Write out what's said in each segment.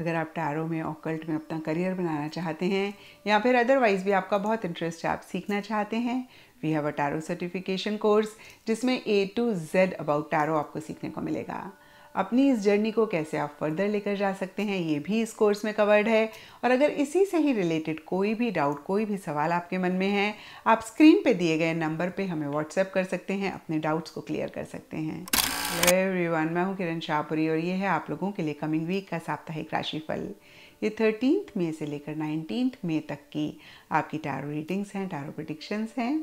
अगर आप टैरो में ऑकल्ट में अपना करियर बनाना चाहते हैं या फिर अदरवाइज़ भी आपका बहुत इंटरेस्ट है आप सीखना चाहते हैं we have a tarot certification course जिसमें A to Z about tarot आपको सीखने को मिलेगा अपनी इस जर्नी को कैसे आप फर्दर लेकर जा सकते हैं ये भी इस कोर्स में कवर्ड है और अगर इसी से ही रिलेटेड कोई भी डाउट कोई भी सवाल आपके मन में है आप स्क्रीन पे दिए गए नंबर पे हमें व्हाट्सएप कर सकते हैं अपने डाउट्स को क्लियर कर सकते हैं हेलो एवरीवन मैं हूं किरण शाहपुरी और ये है आप लोगों के लिए कमिंग वीक का साप्ताहिक राशिफल ये थर्टीन मे से लेकर नाइनटीन मे तक की आपकी टारो रीडिंग्स हैं टारो प्रडिक्शंस हैं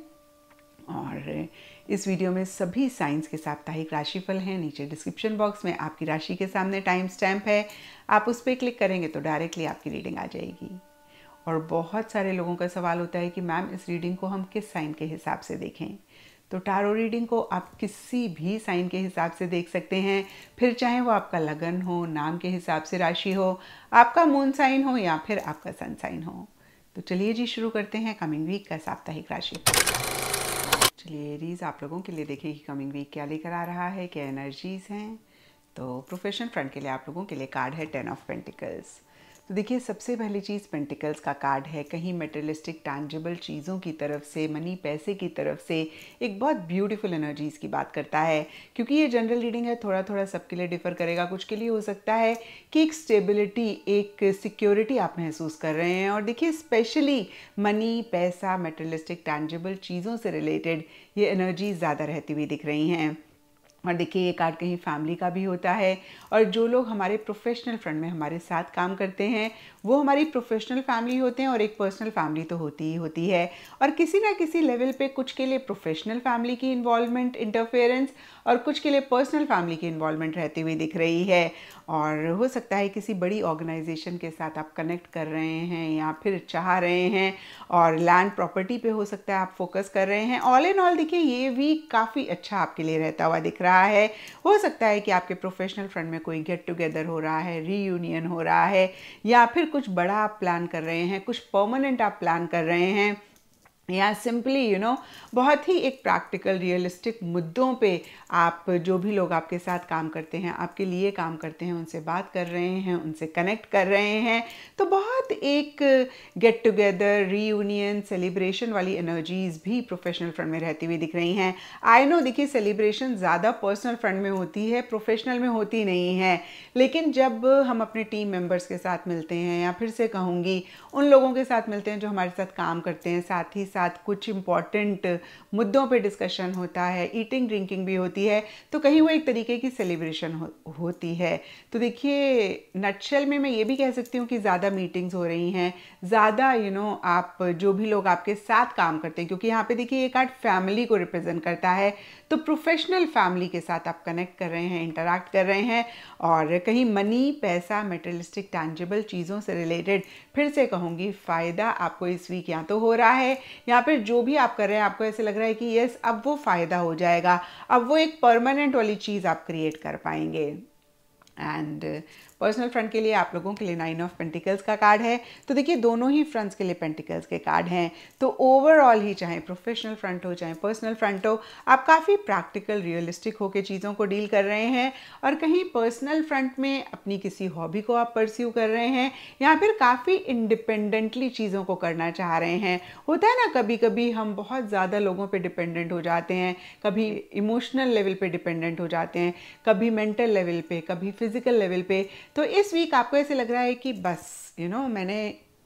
और इस वीडियो में सभी साइंस के साप्ताहिक राशिफल हैं नीचे डिस्क्रिप्शन बॉक्स में आपकी राशि के सामने टाइम स्टैम्प है आप उस पर क्लिक करेंगे तो डायरेक्टली आपकी रीडिंग आ जाएगी और बहुत सारे लोगों का सवाल होता है कि मैम इस रीडिंग को हम किस साइन के हिसाब से देखें तो टारो रीडिंग को आप किसी भी साइन के हिसाब से देख सकते हैं फिर चाहे वो आपका लगन हो नाम के हिसाब से राशि हो आपका मून साइन हो या फिर आपका सन साइन हो तो चलिए जी शुरू करते हैं कमिंग वीक का साप्ताहिक राशि चलिए रीज आप लोगों के लिए देखिए कि कमिंग वीक क्या लेकर आ रहा है क्या एनर्जीज हैं तो प्रोफेशन फ्रंट के लिए आप लोगों के लिए कार्ड है टेन ऑफ पेंटिकल्स तो देखिए सबसे पहली चीज़ पेंटिकल्स का कार्ड है कहीं मेटेरियलिस्टिक टैंजिबल चीज़ों की तरफ से मनी पैसे की तरफ से एक बहुत ब्यूटीफुल एनर्जीज़ की बात करता है क्योंकि ये जनरल रीडिंग है थोड़ा थोड़ा सबके लिए डिफ़र करेगा कुछ के लिए हो सकता है कि एक स्टेबिलिटी एक सिक्योरिटी आप महसूस कर रहे हैं और देखिए स्पेशली मनी पैसा मेटरलिस्टिक टैंजिबल चीज़ों से रिलेटेड ये एनर्जी ज़्यादा रहती हुई दिख रही हैं और देखिए ये कार्ड कहीं फैमिली का भी होता है और जो लोग हमारे प्रोफेशनल फ्रेंड में हमारे साथ काम करते हैं वो हमारी प्रोफेशनल फैमिली होते हैं और एक पर्सनल फैमिली तो होती ही होती है और किसी ना किसी लेवल पे कुछ के लिए प्रोफेशनल फैमिली की इन्वॉल्वमेंट इंटरफेरेंस और कुछ के लिए पर्सनल फैमिली की इन्वॉल्वमेंट रहती हुई दिख रही है और हो सकता है किसी बड़ी ऑर्गेनाइजेशन के साथ आप कनेक्ट कर रहे हैं या फिर चाह रहे हैं और लैंड प्रॉपर्टी पे हो सकता है आप फोकस कर रहे हैं ऑल इन ऑल देखिए ये वीक काफ़ी अच्छा आपके लिए रहता हुआ दिख रहा है हो सकता है कि आपके प्रोफेशनल फ्रंट में कोई गेट टुगेदर हो रहा है रीयूनियन हो रहा है या फिर कुछ बड़ा आप प्लान कर रहे हैं कुछ परमानेंट आप प्लान कर रहे हैं या सिंपली यू नो बहुत ही एक प्रैक्टिकल रियलिस्टिक मुद्दों पे आप जो भी लोग आपके साथ काम करते हैं आपके लिए काम करते हैं उनसे बात कर रहे हैं उनसे कनेक्ट कर रहे हैं तो बहुत एक गेट टुगेदर रीयूनियन सेलिब्रेशन वाली एनर्जीज भी प्रोफेशनल फ्रंट में रहती हुई दिख रही हैं आई नो देखिए सेलिब्रेशन ज़्यादा पर्सनल फ्रंट में होती है प्रोफेशनल में होती नहीं है लेकिन जब हम अपने टीम मेम्बर्स के साथ मिलते हैं या फिर से कहूँगी उन लोगों के साथ मिलते हैं जो हमारे साथ काम करते हैं साथ ही साथ कुछ इम्पॉर्टेंट मुद्दों पे डिस्कशन होता है ईटिंग ड्रिंकिंग भी होती है तो कहीं वो एक तरीके की सेलिब्रेशन हो, होती है तो देखिए नटशेल में मैं ये भी कह सकती हूँ कि ज़्यादा मीटिंग्स हो रही हैं ज़्यादा यू नो आप जो भी लोग आपके साथ काम करते हैं क्योंकि यहाँ पे देखिए एक आर्ट फैमिली को रिप्रेजेंट करता है तो प्रोफेशनल फैमिली के साथ आप कनेक्ट कर रहे हैं इंटरेक्ट कर रहे हैं और कहीं मनी पैसा मेटरलिस्टिक टैंजेबल चीज़ों से रिलेटेड फिर से कहूँगी फ़ायदा आपको इस वीक या तो हो रहा है यहाँ पर जो भी आप कर रहे हैं आपको ऐसे लग रहा है कि यस अब वो फ़ायदा हो जाएगा अब वो एक परमानेंट वाली चीज़ आप क्रिएट कर पाएंगे एंड पर्सनल फ्रंट के लिए आप लोगों के लिए नाइन ऑफ पेंटिकल्स का कार्ड है तो देखिए दोनों ही फ्रंट्स के लिए पेंटिकल्स के कार्ड हैं तो ओवरऑल ही चाहे प्रोफेशनल फ्रंट हो चाहे पर्सनल फ्रंट हो आप काफ़ी प्रैक्टिकल रियलिस्टिक होकर चीज़ों को डील कर रहे हैं और कहीं पर्सनल फ्रंट में अपनी किसी हॉबी को आप परस्यू कर रहे हैं या फिर काफ़ी इंडिपेंडेंटली चीज़ों को करना चाह रहे हैं होता है ना कभी कभी हम बहुत ज़्यादा लोगों पर डिपेंडेंट हो जाते हैं कभी इमोशनल लेवल पर डिपेंडेंट हो जाते हैं कभी मेंटल लेवल पे कभी फिज़िकल लेवल पर तो इस वीक आपको ऐसे लग रहा है कि बस यू you नो know, मैंने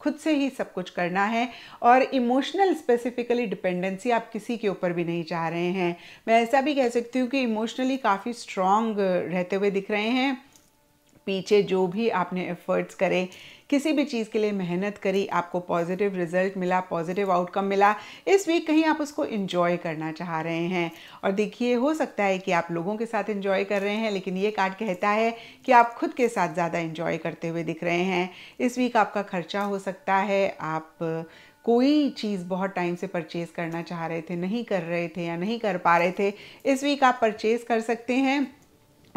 खुद से ही सब कुछ करना है और इमोशनल स्पेसिफिकली डिपेंडेंसी आप किसी के ऊपर भी नहीं चाह रहे हैं मैं ऐसा भी कह सकती हूँ कि इमोशनली काफ़ी स्ट्रॉन्ग रहते हुए दिख रहे हैं पीछे जो भी आपने एफर्ट्स करे किसी भी चीज़ के लिए मेहनत करी आपको पॉजिटिव रिजल्ट मिला पॉजिटिव आउटकम मिला इस वीक कहीं आप उसको इन्जॉय करना चाह रहे हैं और देखिए हो सकता है कि आप लोगों के साथ इन्जॉय कर रहे हैं लेकिन ये कार्ड कहता है कि आप खुद के साथ ज़्यादा इन्जॉय करते हुए दिख रहे हैं इस वीक आपका खर्चा हो सकता है आप कोई चीज़ बहुत टाइम से परचेज़ करना चाह रहे थे नहीं कर रहे थे या नहीं कर पा रहे थे इस वीक आप परचेज़ कर सकते हैं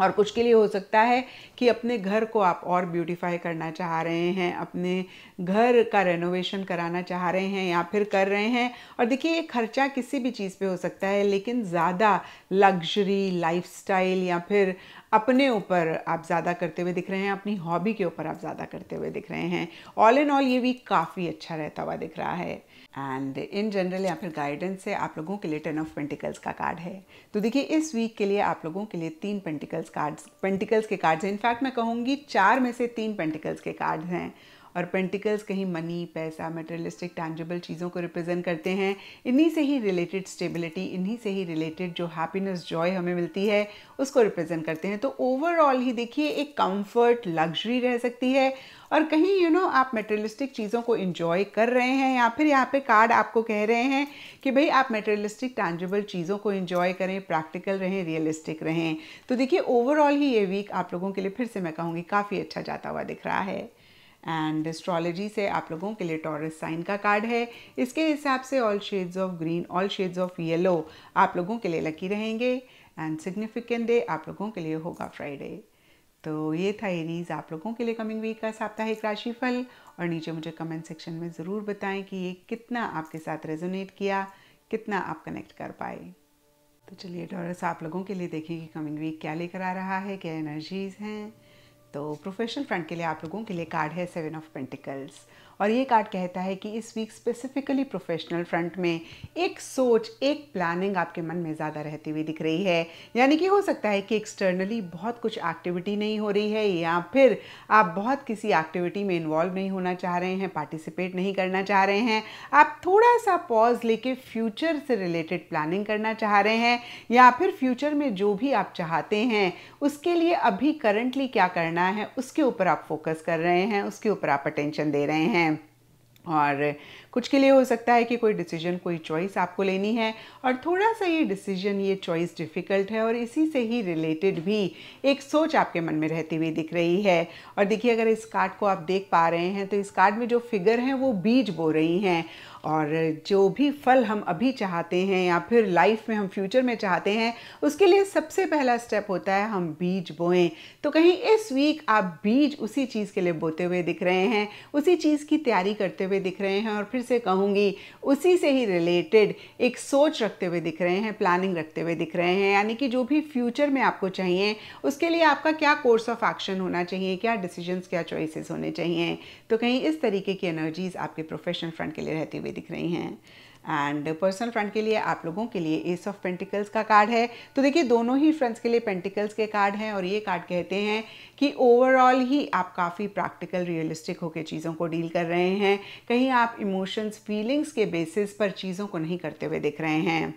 और कुछ के लिए हो सकता है कि अपने घर को आप और ब्यूटीफाई करना चाह रहे हैं अपने घर का रेनोवेशन कराना चाह रहे हैं या फिर कर रहे हैं और देखिए ये खर्चा किसी भी चीज़ पे हो सकता है लेकिन ज़्यादा लग्जरी लाइफस्टाइल या फिर अपने ऊपर आप ज़्यादा करते हुए दिख रहे हैं अपनी हॉबी के ऊपर आप ज़्यादा करते हुए दिख रहे हैं ऑल इन ऑल ये वीक काफ़ी अच्छा रहता हुआ दिख रहा है एंड इन जनरल या फिर गाइडेंस से आप लोगों के लिए टेन ऑफ पेंटिकल्स का कार्ड है तो देखिए इस वीक के लिए आप लोगों के लिए तीन पेंटिकल्स कार्ड्स पेंटिकल्स के कार्ड्स हैं इनफैक्ट मैं कहूँगी चार में से तीन पेंटिकल्स के कार्ड्स हैं और पेंटिकल्स कहीं मनी पैसा मटेरियलिस्टिक टैंजबल चीज़ों को रिप्रेजेंट करते हैं इन्हीं से ही रिलेटेड स्टेबिलिटी इन्हीं से ही रिलेटेड जो हैप्पीनेस जॉय हमें मिलती है उसको रिप्रेजेंट करते हैं तो ओवरऑल ही देखिए एक कंफर्ट लग्जरी रह सकती है और कहीं यू you नो know, आप मेटेरियलिस्टिक चीज़ों को इन्जॉय कर रहे हैं या फिर यहाँ पे कार्ड आपको कह रहे हैं कि भाई आप मेटेरियलिस्टिक टैंजेबल चीज़ों को इन्जॉय करें प्रैक्टिकल रहें रियलिस्टिक रहें तो देखिए ओवरऑल ही ये वीक आप लोगों के लिए फिर से मैं कहूँगी काफ़ी अच्छा जाता हुआ दिख रहा है एंड एस्ट्रोलॉजी से आप लोगों के लिए टॉरस साइन का कार्ड है इसके हिसाब से all shades of green all shades of yellow आप लोगों के लिए लकी रहेंगे एंड सिग्निफिकेंट डे आप लोगों के लिए होगा फ्राइडे तो ये था एरीज आप लोगों के लिए कमिंग वीक का साप्ताहिक राशिफल और नीचे मुझे कमेंट सेक्शन में ज़रूर बताएं कि ये कितना आपके साथ रेजोनेट किया कितना आप कनेक्ट कर पाए तो चलिए डॉरस आप लोगों के लिए देखें कि कमिंग वीक क्या लेकर आ रहा है क्या एनर्जीज़ हैं तो प्रोफेशनल फ्रंट के लिए आप लोगों के लिए कार्ड है सेवन ऑफ पेंटिकल्स और ये कार्ड कहता है कि इस वीक स्पेसिफिकली प्रोफेशनल फ्रंट में एक सोच एक प्लानिंग आपके मन में ज़्यादा रहती हुई दिख रही है यानी कि हो सकता है कि एक्सटर्नली बहुत कुछ एक्टिविटी नहीं हो रही है या फिर आप बहुत किसी एक्टिविटी में इन्वॉल्व नहीं होना चाह रहे हैं पार्टिसिपेट नहीं करना चाह रहे हैं आप थोड़ा सा पॉज लेके फ्यूचर से रिलेटेड प्लानिंग करना चाह रहे हैं या फिर फ्यूचर में जो भी आप चाहते हैं उसके लिए अभी करंटली क्या करना है उसके ऊपर आप फोकस कर रहे हैं उसके ऊपर आप अटेंशन दे रहे हैं और कुछ के लिए हो सकता है कि कोई डिसीजन कोई चॉइस आपको लेनी है और थोड़ा सा ये डिसीजन ये चॉइस डिफ़िकल्ट है और इसी से ही रिलेटेड भी एक सोच आपके मन में रहती हुई दिख रही है और देखिए अगर इस कार्ड को आप देख पा रहे हैं तो इस कार्ड में जो फिगर हैं वो बीज बो रही हैं और जो भी फल हम अभी चाहते हैं या फिर लाइफ में हम फ्यूचर में चाहते हैं उसके लिए सबसे पहला स्टेप होता है हम बीज बोएं तो कहीं इस वीक आप बीज उसी चीज़ के लिए बोते हुए दिख रहे हैं उसी चीज़ की तैयारी करते हुए दिख रहे हैं और फिर फिर से कहूँगी उसी से ही रिलेटेड एक सोच रखते हुए दिख रहे हैं प्लानिंग रखते हुए दिख रहे हैं यानी कि जो भी फ्यूचर में आपको चाहिए उसके लिए आपका क्या कोर्स ऑफ एक्शन होना चाहिए क्या डिसीजंस क्या चॉइसेस होने चाहिए तो कहीं इस तरीके की एनर्जीज़ आपके प्रोफेशनल फ्रंट के लिए रहती हुई दिख रही हैं एंड पर्सनल फ्रेंड के लिए आप लोगों के लिए एस ऑफ पेंटिकल्स का कार्ड है तो देखिए दोनों ही फ्रेंड्स के लिए पेंटिकल्स के कार्ड हैं और ये कार्ड कहते हैं कि ओवरऑल ही आप काफ़ी प्रैक्टिकल रियलिस्टिक होकर चीज़ों को डील कर रहे हैं कहीं आप इमोशंस फीलिंग्स के बेसिस पर चीज़ों को नहीं करते हुए देख रहे हैं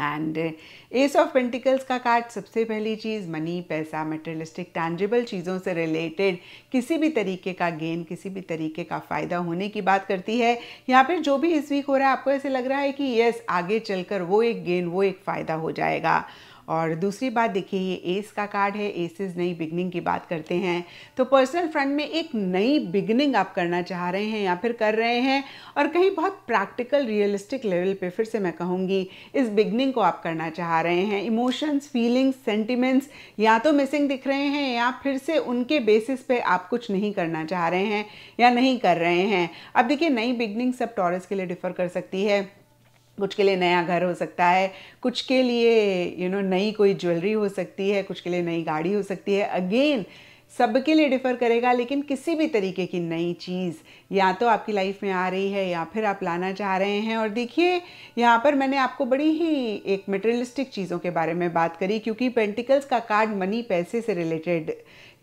एंड एस ऑफ पेंटिकल्स का कार्ड सबसे पहली चीज़ मनी पैसा मटेरियलिस्टिक टैंजेबल चीज़ों से रिलेटेड किसी भी तरीके का गेन किसी भी तरीके का फ़ायदा होने की बात करती है यहाँ पर जो भी इस वीक हो रहा है आपको ऐसे लग रहा है कि यस आगे चलकर वो एक गेन वो एक फ़ायदा हो जाएगा और दूसरी बात देखिए ये एस का कार्ड है इज नई बिगनिंग की बात करते हैं तो पर्सनल फ्रंट में एक नई बिगनिंग आप करना चाह रहे हैं या फिर कर रहे हैं और कहीं बहुत प्रैक्टिकल रियलिस्टिक लेवल पे फिर से मैं कहूँगी इस बिगनिंग को आप करना चाह रहे हैं इमोशंस फीलिंग्स सेंटिमेंट्स या तो मिसिंग दिख रहे हैं या फिर से उनके बेसिस पे आप कुछ नहीं करना चाह रहे हैं या नहीं कर रहे हैं अब देखिए नई बिगनिंग सब टॉरस के लिए डिफ़र कर सकती है कुछ के लिए नया घर हो सकता है कुछ के लिए यू नो नई कोई ज्वेलरी हो सकती है कुछ के लिए नई गाड़ी हो सकती है अगेन सबके लिए डिफ़र करेगा लेकिन किसी भी तरीके की नई चीज़ या तो आपकी लाइफ में आ रही है या फिर आप लाना चाह रहे हैं और देखिए यहाँ पर मैंने आपको बड़ी ही एक मटेरियलिस्टिक चीज़ों के बारे में बात करी क्योंकि पेंटिकल्स का कार्ड मनी पैसे से रिलेटेड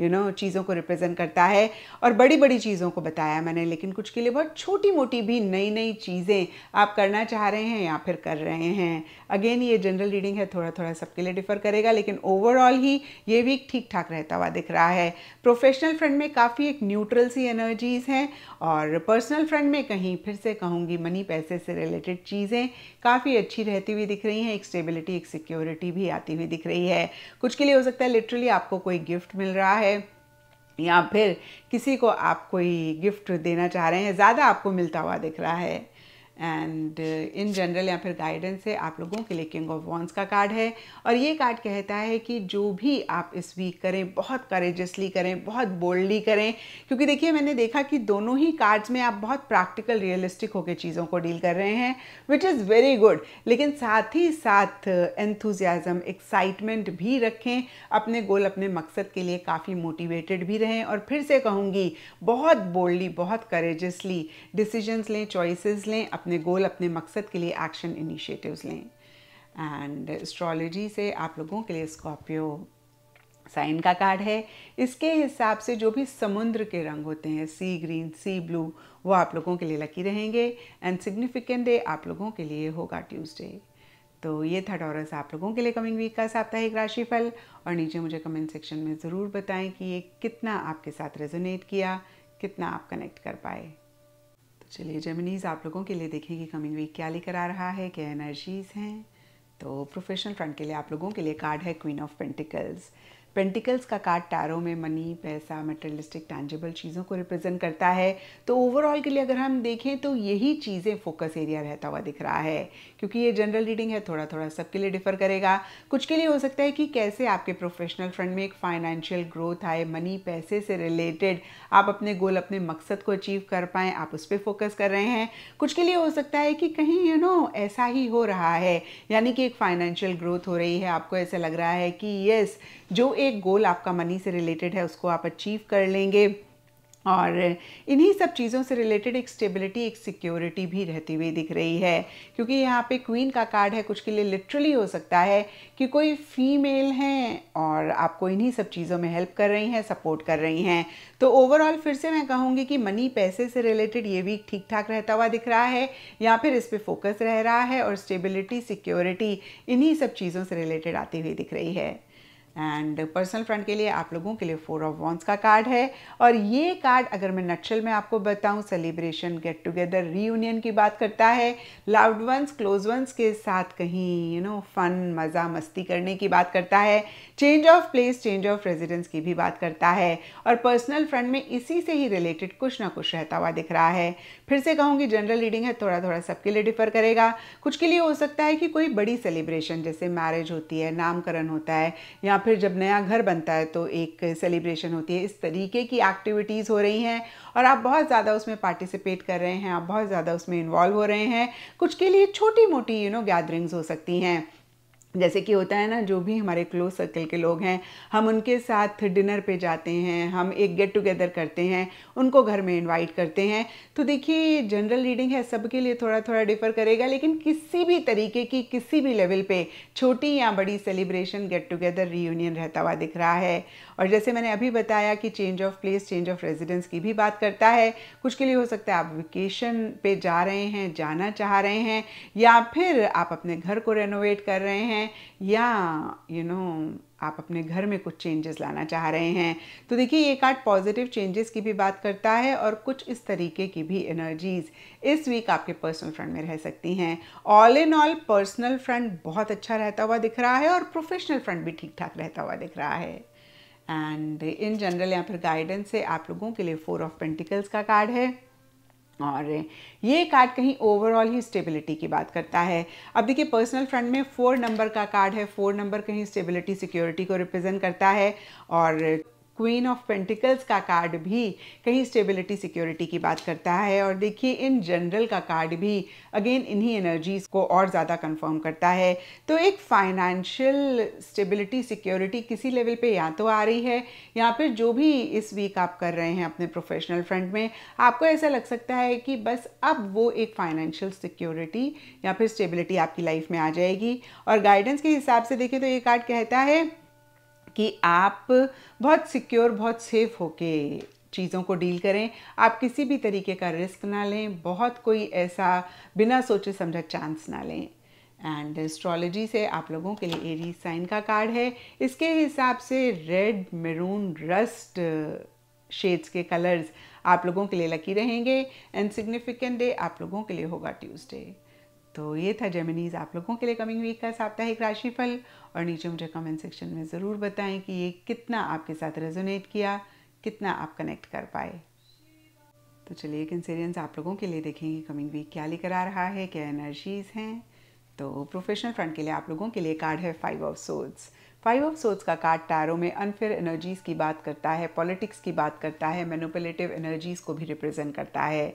यू नो चीज़ों को रिप्रेजेंट करता है और बड़ी बड़ी चीज़ों को बताया मैंने लेकिन कुछ के लिए बहुत छोटी मोटी भी नई नई चीज़ें आप करना चाह रहे हैं या फिर कर रहे हैं अगेन ये जनरल रीडिंग है थोड़ा थोड़ा सबके लिए डिफर करेगा लेकिन ओवरऑल ही ये वीक ठीक ठाक रहता हुआ दिख रहा है प्रोफेशनल फ्रंट में काफ़ी एक न्यूट्रल सी एनर्जीज़ हैं और पर्सनल फ्रंट में कहीं फिर से कहूँगी मनी पैसे से रिलेटेड चीज़ें काफ़ी अच्छी रहती हुई दिख रही हैं एक स्टेबिलिटी एक सिक्योरिटी भी आती हुई दिख रही है कुछ के लिए हो सकता है लिटरली आपको कोई गिफ्ट मिल रहा है या फिर किसी को आप कोई गिफ्ट देना चाह रहे हैं ज़्यादा आपको मिलता हुआ दिख रहा है एंड इन जनरल या फिर गाइडेंस है आप लोगों के लिए किंग ऑफ वॉन्स का कार्ड है और ये कार्ड कहता है कि जो भी आप इस वीक करें बहुत करेजसली करें बहुत बोल्डली करें क्योंकि देखिए मैंने देखा कि दोनों ही कार्ड्स में आप बहुत प्रैक्टिकल रियलिस्टिक होकर चीज़ों को डील कर रहे हैं विच इज़ वेरी गुड लेकिन साथ ही साथ एंथुजियाज़म uh, एक्साइटमेंट भी रखें अपने गोल अपने मकसद के लिए काफ़ी मोटिवेटेड भी रहें और फिर से कहूँगी बहुत बोल्डली बहुत करेजसली डिसीजंस लें चॉइसेस लें अपने गोल अपने मकसद के लिए एक्शन इनिशिएटिव्स लें एंड एस्ट्रोलॉजी से आप लोगों के लिए स्कॉर्पियो साइन का कार्ड है इसके हिसाब से जो भी समुद्र के रंग होते हैं सी ग्रीन सी ब्लू वो आप लोगों के लिए लकी रहेंगे एंड सिग्निफिकेंट डे आप लोगों के लिए होगा ट्यूसडे तो ये था टॉरस आप लोगों के लिए कमिंग वीक का साप्ताहिक राशिफल और नीचे मुझे कमेंट सेक्शन में ज़रूर बताएं कि ये कितना आपके साथ रेजोनेट किया कितना आप कनेक्ट कर पाए चलिए जेमिनीज आप लोगों के लिए देखेंगे कमिंग वीक क्या लेकर आ रहा है क्या एनर्जीज हैं तो प्रोफेशनल फ्रंट के लिए आप लोगों के लिए कार्ड है क्वीन ऑफ पेंटिकल्स पेंटिकल्स का कार्ड टैरो में मनी पैसा मटेरियलिस्टिक टैंजेबल चीज़ों को रिप्रेजेंट करता है तो ओवरऑल के लिए अगर हम देखें तो यही चीज़ें फोकस एरिया रहता हुआ दिख रहा है क्योंकि ये जनरल रीडिंग है थोड़ा थोड़ा सबके लिए डिफर करेगा कुछ के लिए हो सकता है कि कैसे आपके प्रोफेशनल फ्रंट में एक फाइनेंशियल ग्रोथ आए मनी पैसे से रिलेटेड आप अपने गोल अपने मकसद को अचीव कर पाएँ आप उस पर फोकस कर रहे हैं कुछ के लिए हो सकता है कि कहीं यू you नो know, ऐसा ही हो रहा है यानी कि एक फाइनेंशियल ग्रोथ हो रही है आपको ऐसा लग रहा है कि यस जो एक गोल आपका मनी से रिलेटेड है उसको आप अचीव कर लेंगे और इन्हीं सब चीज़ों से रिलेटेड एक स्टेबिलिटी एक सिक्योरिटी भी रहती हुई दिख रही है क्योंकि यहाँ पे क्वीन का कार्ड है कुछ के लिए लिटरली हो सकता है कि कोई फीमेल हैं और आपको इन्हीं सब चीज़ों में हेल्प कर रही हैं सपोर्ट कर रही हैं तो ओवरऑल फिर से मैं कहूँगी कि मनी पैसे से रिलेटेड ये वीक ठीक ठाक रहता हुआ दिख रहा है या फिर इस पर फोकस रह रहा है और स्टेबिलिटी सिक्योरिटी इन्हीं सब चीज़ों से रिलेटेड आती हुई दिख रही है एंड पर्सनल फ्रेंड के लिए आप लोगों के लिए फोर ऑफ वॉन्स का कार्ड है और ये कार्ड अगर मैं नक्शल में आपको बताऊं सेलिब्रेशन गेट टुगेदर रीयूनियन की बात करता है लाउड वंस क्लोज वंस के साथ कहीं यू नो फन मज़ा मस्ती करने की बात करता है change of place change of residence की भी बात करता है और पर्सनल फ्रेंड में इसी से ही रिलेटेड कुछ ना कुछ रहता हुआ दिख रहा है फिर से कहूँगी जनरल रीडिंग है थोड़ा थोड़ा सबके लिए डिफर करेगा कुछ के लिए हो सकता है कि कोई बड़ी सेलिब्रेशन जैसे मैरिज होती है नामकरण होता है या फिर जब नया घर बनता है तो एक सेलिब्रेशन होती है इस तरीके की एक्टिविटीज़ हो रही हैं और आप बहुत ज़्यादा उसमें पार्टिसिपेट कर रहे हैं आप बहुत ज़्यादा उसमें इन्वॉल्व हो रहे हैं कुछ के लिए छोटी मोटी यू नो गैदरिंग्स हो सकती हैं जैसे कि होता है ना जो भी हमारे क्लोज सर्कल के लोग हैं हम उनके साथ डिनर पे जाते हैं हम एक गेट टुगेदर करते हैं उनको घर में इनवाइट करते हैं तो देखिए जनरल रीडिंग है सबके लिए थोड़ा थोड़ा डिफर करेगा लेकिन किसी भी तरीके की किसी भी लेवल पे छोटी या बड़ी सेलिब्रेशन गेट टुगेदर रीयूनियन रहता हुआ दिख रहा है और जैसे मैंने अभी बताया कि change of place change of residence की भी बात करता है कुछ के लिए हो सकता है आप वेकेशन पे जा रहे हैं जाना चाह रहे हैं या फिर आप अपने घर को रेनोवेट कर रहे हैं या यू you नो know, आप अपने घर में कुछ चेंजेस लाना चाह रहे हैं तो देखिए ये कार्ड पॉजिटिव चेंजेस की भी बात करता है और कुछ इस तरीके की भी एनर्जीज इस वीक आपके पर्सनल फ्रंट में रह सकती हैं all in all personal front बहुत अच्छा रहता हुआ दिख रहा है और प्रोफेशनल फ्रंट भी ठीक ठाक रहता हुआ दिख रहा है एंड इन जनरल या फिर गाइडेंस से आप लोगों के लिए फोर ऑफ पेंटिकल्स का कार्ड है और ये कार्ड कहीं ओवरऑल ही स्टेबिलिटी की बात करता है अब देखिए पर्सनल फ्रंट में फोर नंबर का कार्ड है फोर नंबर कहीं स्टेबिलिटी सिक्योरिटी को रिप्रेजेंट करता है और क्वीन ऑफ पेंटिकल्स का कार्ड भी कहीं स्टेबिलिटी सिक्योरिटी की बात करता है और देखिए इन जनरल का कार्ड भी अगेन इन्हीं एनर्जीज को और ज़्यादा कंफर्म करता है तो एक फाइनेंशियल स्टेबिलिटी सिक्योरिटी किसी लेवल पे या तो आ रही है या फिर जो भी इस वीक आप कर रहे हैं अपने प्रोफेशनल फ्रंट में आपको ऐसा लग सकता है कि बस अब वो एक फाइनेंशियल सिक्योरिटी या फिर स्टेबिलिटी आपकी लाइफ में आ जाएगी और गाइडेंस के हिसाब से देखें तो ये कार्ड कहता है कि आप बहुत सिक्योर बहुत सेफ होके चीज़ों को डील करें आप किसी भी तरीके का रिस्क ना लें बहुत कोई ऐसा बिना सोचे समझा चांस ना लें एंड एस्ट्रोलॉजी से आप लोगों के लिए एरी साइन का कार्ड है इसके हिसाब से रेड मेरून रस्ट शेड्स के कलर्स आप लोगों के लिए लकी रहेंगे एंड सिग्निफिकेंट डे आप लोगों के लिए होगा ट्यूसडे तो ये था जेमिनीज आप लोगों के लिए कमिंग वीक का साप्ताहिक राशिफल और नीचे मुझे कमेंट सेक्शन में ज़रूर बताएं कि ये कितना आपके साथ रेजोनेट किया कितना आप कनेक्ट कर पाए तो चलिए कंसेरियंस आप लोगों के लिए देखेंगे कमिंग वीक क्या लेकर आ रहा है क्या एनर्जीज हैं तो प्रोफेशनल फ्रंट के लिए आप लोगों के लिए कार्ड है five of swords five of swords का कार्ड टैरो में अनफेयर एनर्जीज की बात करता है पॉलिटिक्स की बात करता है मैनुपलेटिव एनर्जीज को भी रिप्रेजेंट करता है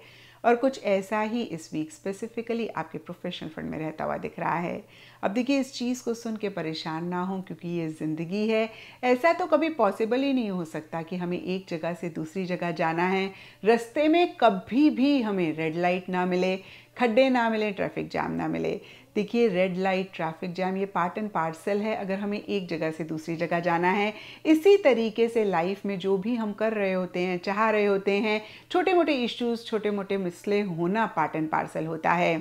और कुछ ऐसा ही इस वीक स्पेसिफिकली आपके प्रोफेशनल फंड में रहता हुआ दिख रहा है अब देखिए इस चीज़ को सुन के परेशान ना हो क्योंकि ये ज़िंदगी है ऐसा तो कभी पॉसिबल ही नहीं हो सकता कि हमें एक जगह से दूसरी जगह जाना है रस्ते में कभी भी हमें रेड लाइट ना मिले खड्डे ना मिले ट्रैफिक जाम ना मिले देखिए रेड लाइट ट्रैफिक जैम ये पार्ट एंड पार्सल है अगर हमें एक जगह से दूसरी जगह जाना है इसी तरीके से लाइफ में जो भी हम कर रहे होते हैं चाह रहे होते हैं छोटे मोटे इश्यूज़ छोटे मोटे मसले होना पार्ट एंड पार्सल होता है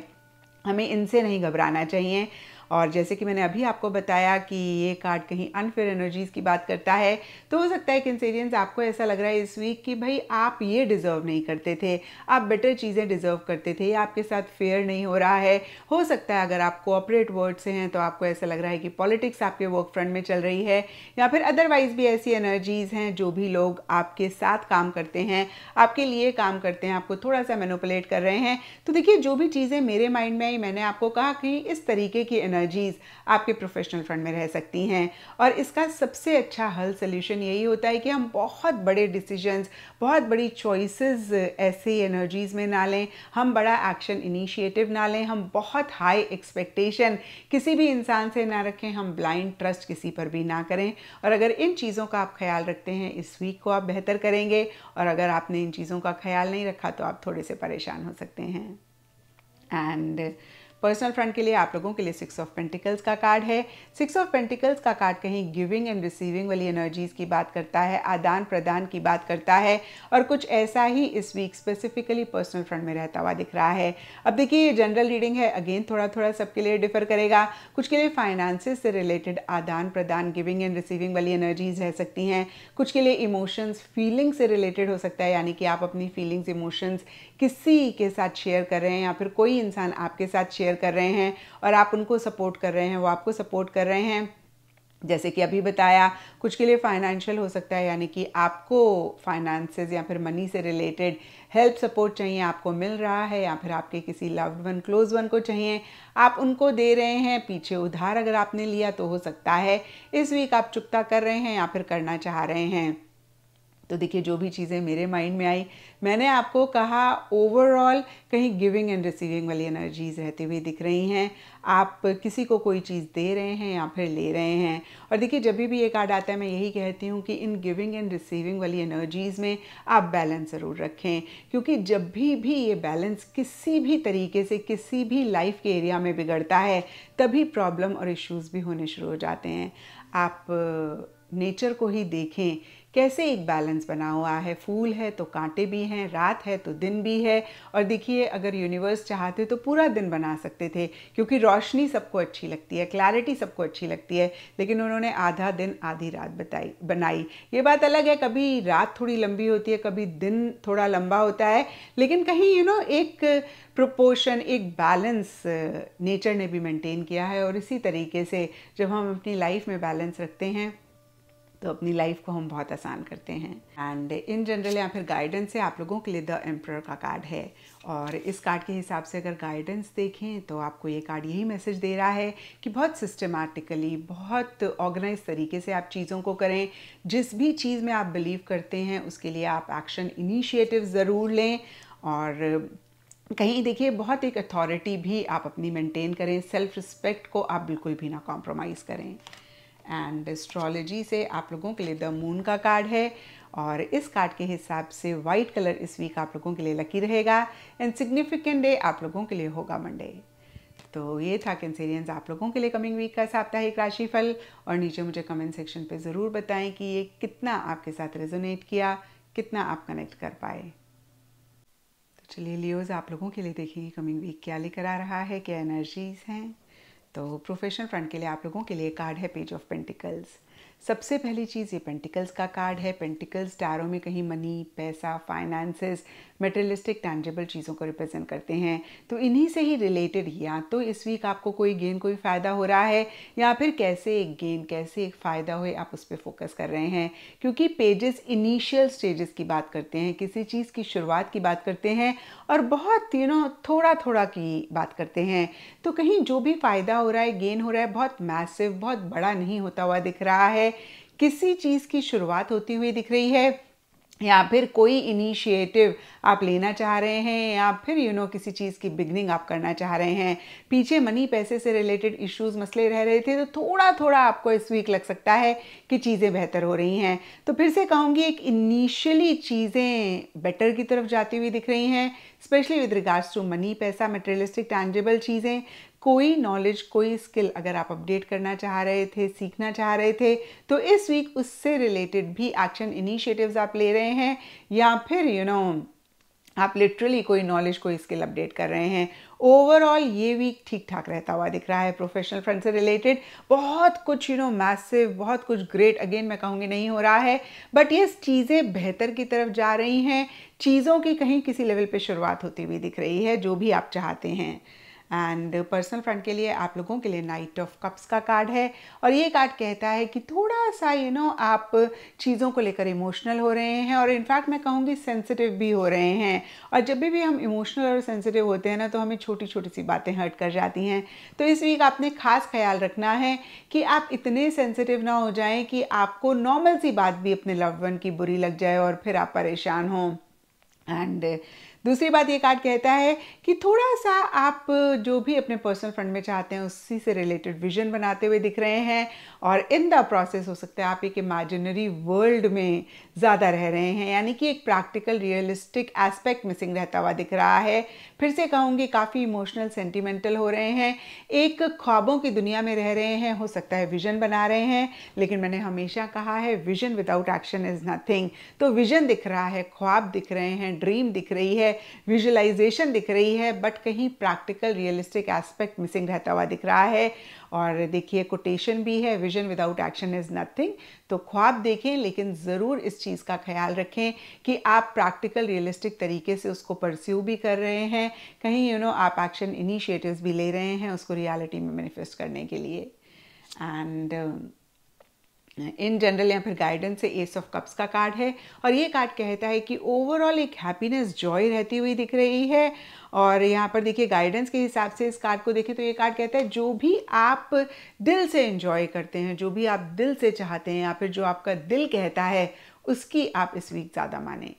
हमें इनसे नहीं घबराना चाहिए और जैसे कि मैंने अभी आपको बताया कि ये कार्ड कहीं अनफेयर एनर्जीज़ की बात करता है तो हो सकता है कंसेरियंस आपको ऐसा लग रहा है इस वीक कि भाई आप ये डिज़र्व नहीं करते थे आप बेटर चीज़ें डिज़र्व करते थे या आपके साथ फेयर नहीं हो रहा है हो सकता है अगर आप कोऑपरेट वर्ड से हैं तो आपको ऐसा लग रहा है कि पॉलिटिक्स आपके वर्क फ्रंट में चल रही है या फिर अदरवाइज भी ऐसी एनर्जीज़ हैं जो भी लोग आपके साथ काम करते हैं आपके लिए काम करते हैं आपको थोड़ा सा मैनुपलेट कर रहे हैं तो देखिए जो भी चीज़ें मेरे माइंड में आई मैंने आपको कहा कि इस तरीके की एनर्जी एनर्जीज़ आपके प्रोफेशनल फ्रंट में रह सकती हैं और इसका सबसे अच्छा हल सोल्यूशन यही होता है कि हम बहुत बड़े डिसीजंस बहुत बड़ी चॉइसेस ऐसी एनर्जीज़ में ना लें हम बड़ा एक्शन इनिशिएटिव ना लें हम बहुत हाई एक्सपेक्टेशन किसी भी इंसान से ना रखें हम ब्लाइंड ट्रस्ट किसी पर भी ना करें और अगर इन चीज़ों का आप ख्याल रखते हैं इस वीक को आप बेहतर करेंगे और अगर आपने इन चीज़ों का ख्याल नहीं रखा तो आप थोड़े से परेशान हो सकते हैं एंड पर्सनल फ्रंट के लिए आप लोगों के लिए सिक्स ऑफ पेंटिकल्स का कार्ड है सिक्स ऑफ पेंटिकल्स का कार्ड कहीं गिविंग एंड रिसीविंग वाली एनर्जीज की बात करता है आदान प्रदान की बात करता है और कुछ ऐसा ही इस वीक स्पेसिफिकली पर्सनल फ्रंट में रहता हुआ दिख रहा है अब देखिए ये जनरल रीडिंग है अगेन थोड़ा थोड़ा सबके लिए डिफर करेगा कुछ के लिए फाइनेंसिस से रिलेटेड आदान प्रदान गिविंग एंड रिसीविंग वाली एनर्जीज रह सकती हैं कुछ के लिए इमोशंस फीलिंग से रिलेटेड हो सकता है यानी कि आप अपनी फीलिंग्स इमोशंस किसी के साथ शेयर कर रहे हैं या फिर कोई इंसान आपके साथ शेयर कर रहे हैं और आप उनको सपोर्ट कर रहे हैं वो आपको सपोर्ट कर रहे हैं जैसे कि अभी बताया कुछ के लिए फाइनेंशियल हो सकता है यानी कि आपको फाइनेंसेस या फिर मनी से रिलेटेड हेल्प सपोर्ट चाहिए आपको मिल रहा है या फिर आपके किसी लव्ड वन क्लोज वन को चाहिए आप उनको दे रहे हैं पीछे उधार अगर आपने लिया तो हो सकता है इस वीक आप चुकता कर रहे हैं या फिर करना चाह रहे हैं तो देखिए जो भी चीज़ें मेरे माइंड में आई मैंने आपको कहा ओवरऑल कहीं गिविंग एंड रिसीविंग वाली एनर्जीज रहती हुई दिख रही हैं आप किसी को कोई चीज़ दे रहे हैं या फिर ले रहे हैं और देखिए जब भी ये कार्ड आता है मैं यही कहती हूँ कि इन गिविंग एंड रिसीविंग वाली एनर्जीज़ में आप बैलेंस ज़रूर रखें क्योंकि जब भी भी ये बैलेंस किसी भी तरीके से किसी भी लाइफ के एरिया में बिगड़ता है तभी प्रॉब्लम और इश्यूज़ भी होने शुरू हो जाते हैं आप नेचर को ही देखें कैसे एक बैलेंस बना हुआ है फूल है तो कांटे भी हैं रात है तो दिन भी है और देखिए अगर यूनिवर्स चाहते तो पूरा दिन बना सकते थे क्योंकि रोशनी सबको अच्छी लगती है क्लैरिटी सबको अच्छी लगती है लेकिन उन्होंने आधा दिन आधी रात बताई बनाई ये बात अलग है कभी रात थोड़ी लंबी होती है कभी दिन थोड़ा लंबा होता है लेकिन कहीं यू you नो know, एक प्रोपोर्शन एक बैलेंस नेचर ने भी मेंटेन किया है और इसी तरीके से जब हम अपनी लाइफ में बैलेंस रखते हैं तो अपनी लाइफ को हम बहुत आसान करते हैं एंड इन जनरल या फिर गाइडेंस से आप लोगों के लिए द एम्प्रर का कार्ड है और इस कार्ड के हिसाब से अगर गाइडेंस देखें तो आपको ये कार्ड यही मैसेज दे रहा है कि बहुत सिस्टमेटिकली बहुत ऑर्गेनाइज तरीके से आप चीज़ों को करें जिस भी चीज़ में आप बिलीव करते हैं उसके लिए आप एक्शन इनिशिएटिव ज़रूर लें और कहीं देखिए बहुत एक अथॉरिटी भी आप अपनी मेंटेन करें सेल्फ रिस्पेक्ट को आप बिल्कुल भी ना कॉम्प्रोमाइज़ करें एंड एस्ट्रोलॉजी से आप लोगों के लिए द मून का कार्ड है और इस कार्ड के हिसाब से वाइट कलर इस वीक आप लोगों के लिए लकी रहेगा एंड सिग्निफिकेंट डे आप लोगों के लिए होगा मंडे तो ये था कैंसेरियंस आप लोगों के लिए कमिंग वीक का साप्ताहिक राशिफल और नीचे मुझे कमेंट सेक्शन पे ज़रूर बताएं कि ये कितना आपके साथ रेजोनेट किया कितना आप कनेक्ट कर पाए तो चलिए लियोज आप लोगों के लिए देखेंगे कमिंग वीक क्या लेकर आ रहा है क्या एनर्जीज हैं तो प्रोफेशनल फ्रंट के लिए आप लोगों के लिए कार्ड है पेज ऑफ पेंटिकल्स सबसे पहली चीज़ ये पेंटिकल्स का कार्ड है पेंटिकल्स टारों में कहीं मनी पैसा फाइनेंसेस मेटेरियलिस्टिक टैंजेबल चीज़ों को रिप्रेजेंट करते हैं तो इन्हीं से ही रिलेटेड या तो इस वीक आपको कोई गेन कोई फ़ायदा हो रहा है या फिर कैसे एक गेन कैसे एक फ़ायदा हुए आप उस पर फोकस कर रहे हैं क्योंकि पेजेस इनिशियल स्टेजेस की बात करते हैं किसी चीज़ की शुरुआत की बात करते हैं और बहुत यू नो थोड़ा थोड़ा की बात करते हैं तो कहीं जो भी फ़ायदा हो रहा है गेन हो रहा है बहुत मैसिव बहुत बड़ा नहीं होता हुआ दिख रहा है किसी चीज़ की शुरुआत होती हुई दिख रही है या फिर कोई इनिशिएटिव आप लेना चाह रहे हैं या फिर यू you नो know, किसी चीज़ की बिगनिंग आप करना चाह रहे हैं पीछे मनी पैसे से रिलेटेड इश्यूज मसले रह रहे थे तो थोड़ा थोड़ा आपको इस वीक लग सकता है कि चीज़ें बेहतर हो रही हैं तो फिर से कहूँगी एक इनिशियली चीज़ें बेटर की तरफ जाती हुई दिख रही हैं specially with regards to money पैसा मटेरियलिस्टिक टैंजेबल चीज़ें कोई नॉलेज कोई स्किल अगर आप अपडेट करना चाह रहे थे सीखना चाह रहे थे तो इस वीक उससे रिलेटेड भी एक्शन इनिशिएटिव्स आप ले रहे हैं या फिर यू you नो know, आप लिटरली कोई नॉलेज कोई स्किल अपडेट कर रहे हैं ओवरऑल ये वीक ठीक ठाक रहता हुआ दिख रहा है प्रोफेशनल फ्रंट से रिलेटेड बहुत कुछ यू नो मैसिव बहुत कुछ ग्रेट अगेन मैं कहूँगी नहीं हो रहा है बट ये चीज़ें बेहतर की तरफ जा रही हैं चीज़ों की कहीं किसी लेवल पे शुरुआत होती हुई दिख रही है जो भी आप चाहते हैं एंड पर्सनल फ्रेंड के लिए आप लोगों के लिए नाइट ऑफ कप्स का कार्ड है और ये कार्ड कहता है कि थोड़ा सा यू you नो know, आप चीज़ों को लेकर इमोशनल हो रहे हैं और इनफैक्ट मैं कहूँगी सेंसिटिव भी हो रहे हैं और जब भी भी हम इमोशनल और सेंसिटिव होते हैं ना तो हमें छोटी छोटी सी बातें हर्ट कर जाती हैं तो इस वीक आपने खास ख्याल रखना है कि आप इतने सेंसिटिव ना हो जाएं कि आपको नॉर्मल सी बात भी अपने लव वन की बुरी लग जाए और फिर आप परेशान हों एंड दूसरी बात ये कार्ड कहता है कि थोड़ा सा आप जो भी अपने पर्सनल फ्रेंड में चाहते हैं उसी से रिलेटेड विजन बनाते हुए दिख रहे हैं और इन द प्रोसेस हो सकता है आप एक इमेजिनरी वर्ल्ड में ज़्यादा रह रहे हैं यानी कि एक प्रैक्टिकल रियलिस्टिक एस्पेक्ट मिसिंग रहता हुआ दिख रहा है फिर से कहूँगी काफ़ी इमोशनल सेंटिमेंटल हो रहे हैं एक ख्वाबों की दुनिया में रह रहे हैं हो सकता है विजन बना रहे हैं लेकिन मैंने हमेशा कहा है vision without action is nothing तो विजन दिख रहा है ख्वाब दिख रहे हैं ड्रीम दिख रही है विजुलाइजेशन दिख रही है बट कहीं प्रैक्टिकल रियलिस्टिक एस्पेक्ट मिसिंग रहता हुआ दिख रहा है और देखिए कोटेशन भी है vision without action is nothing तो ख्वाब देखें लेकिन ज़रूर इस चीज़ का ख्याल रखें कि आप प्रैक्टिकल रियलिस्टिक तरीके से उसको परस्यू भी कर रहे हैं कहीं यू you नो know, आप एक्शन इनिशिएटिव्स भी ले रहे हैं उसको रियलिटी में मैनिफेस्ट करने के लिए एंड इन जनरल या फिर गाइडेंस से एस ऑफ कप्स का कार्ड है और ये कार्ड कहता है कि ओवरऑल एक हैप्पीनेस जॉय रहती हुई दिख रही है और यहाँ पर देखिए गाइडेंस के हिसाब से इस कार्ड को देखें तो ये कार्ड कहता है जो भी आप दिल से इन्जॉय करते हैं जो भी आप दिल से चाहते हैं या फिर जो आपका दिल कहता है उसकी आप इस वीक ज़्यादा माने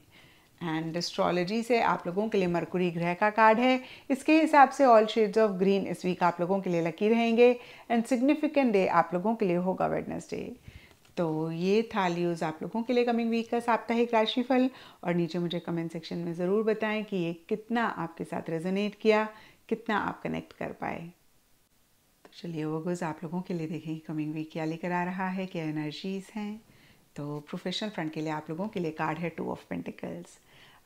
एंड एस्ट्रोलॉजी से आप लोगों के लिए मरकुरी ग्रह का कार्ड है इसके हिसाब से ऑल शेड्स ऑफ ग्रीन इस वीक आप लोगों के लिए लकी रहेंगे एंड सिग्निफिकेंट डे आप लोगों के लिए होगा वेडनेसडे तो ये था लियोज आप लोगों के लिए कमिंग वीक का साप्ताहिक राशिफल और नीचे मुझे कमेंट सेक्शन में ज़रूर बताएं कि ये कितना आपके साथ रेजोनेट किया कितना आप कनेक्ट कर पाए तो चलिए वो गुज आप लोगों के लिए देखें कमिंग वीक क्या लेकर आ रहा है क्या एनर्जीज हैं तो प्रोफेशनल फ्रंट के लिए आप लोगों के लिए कार्ड है two of pentacles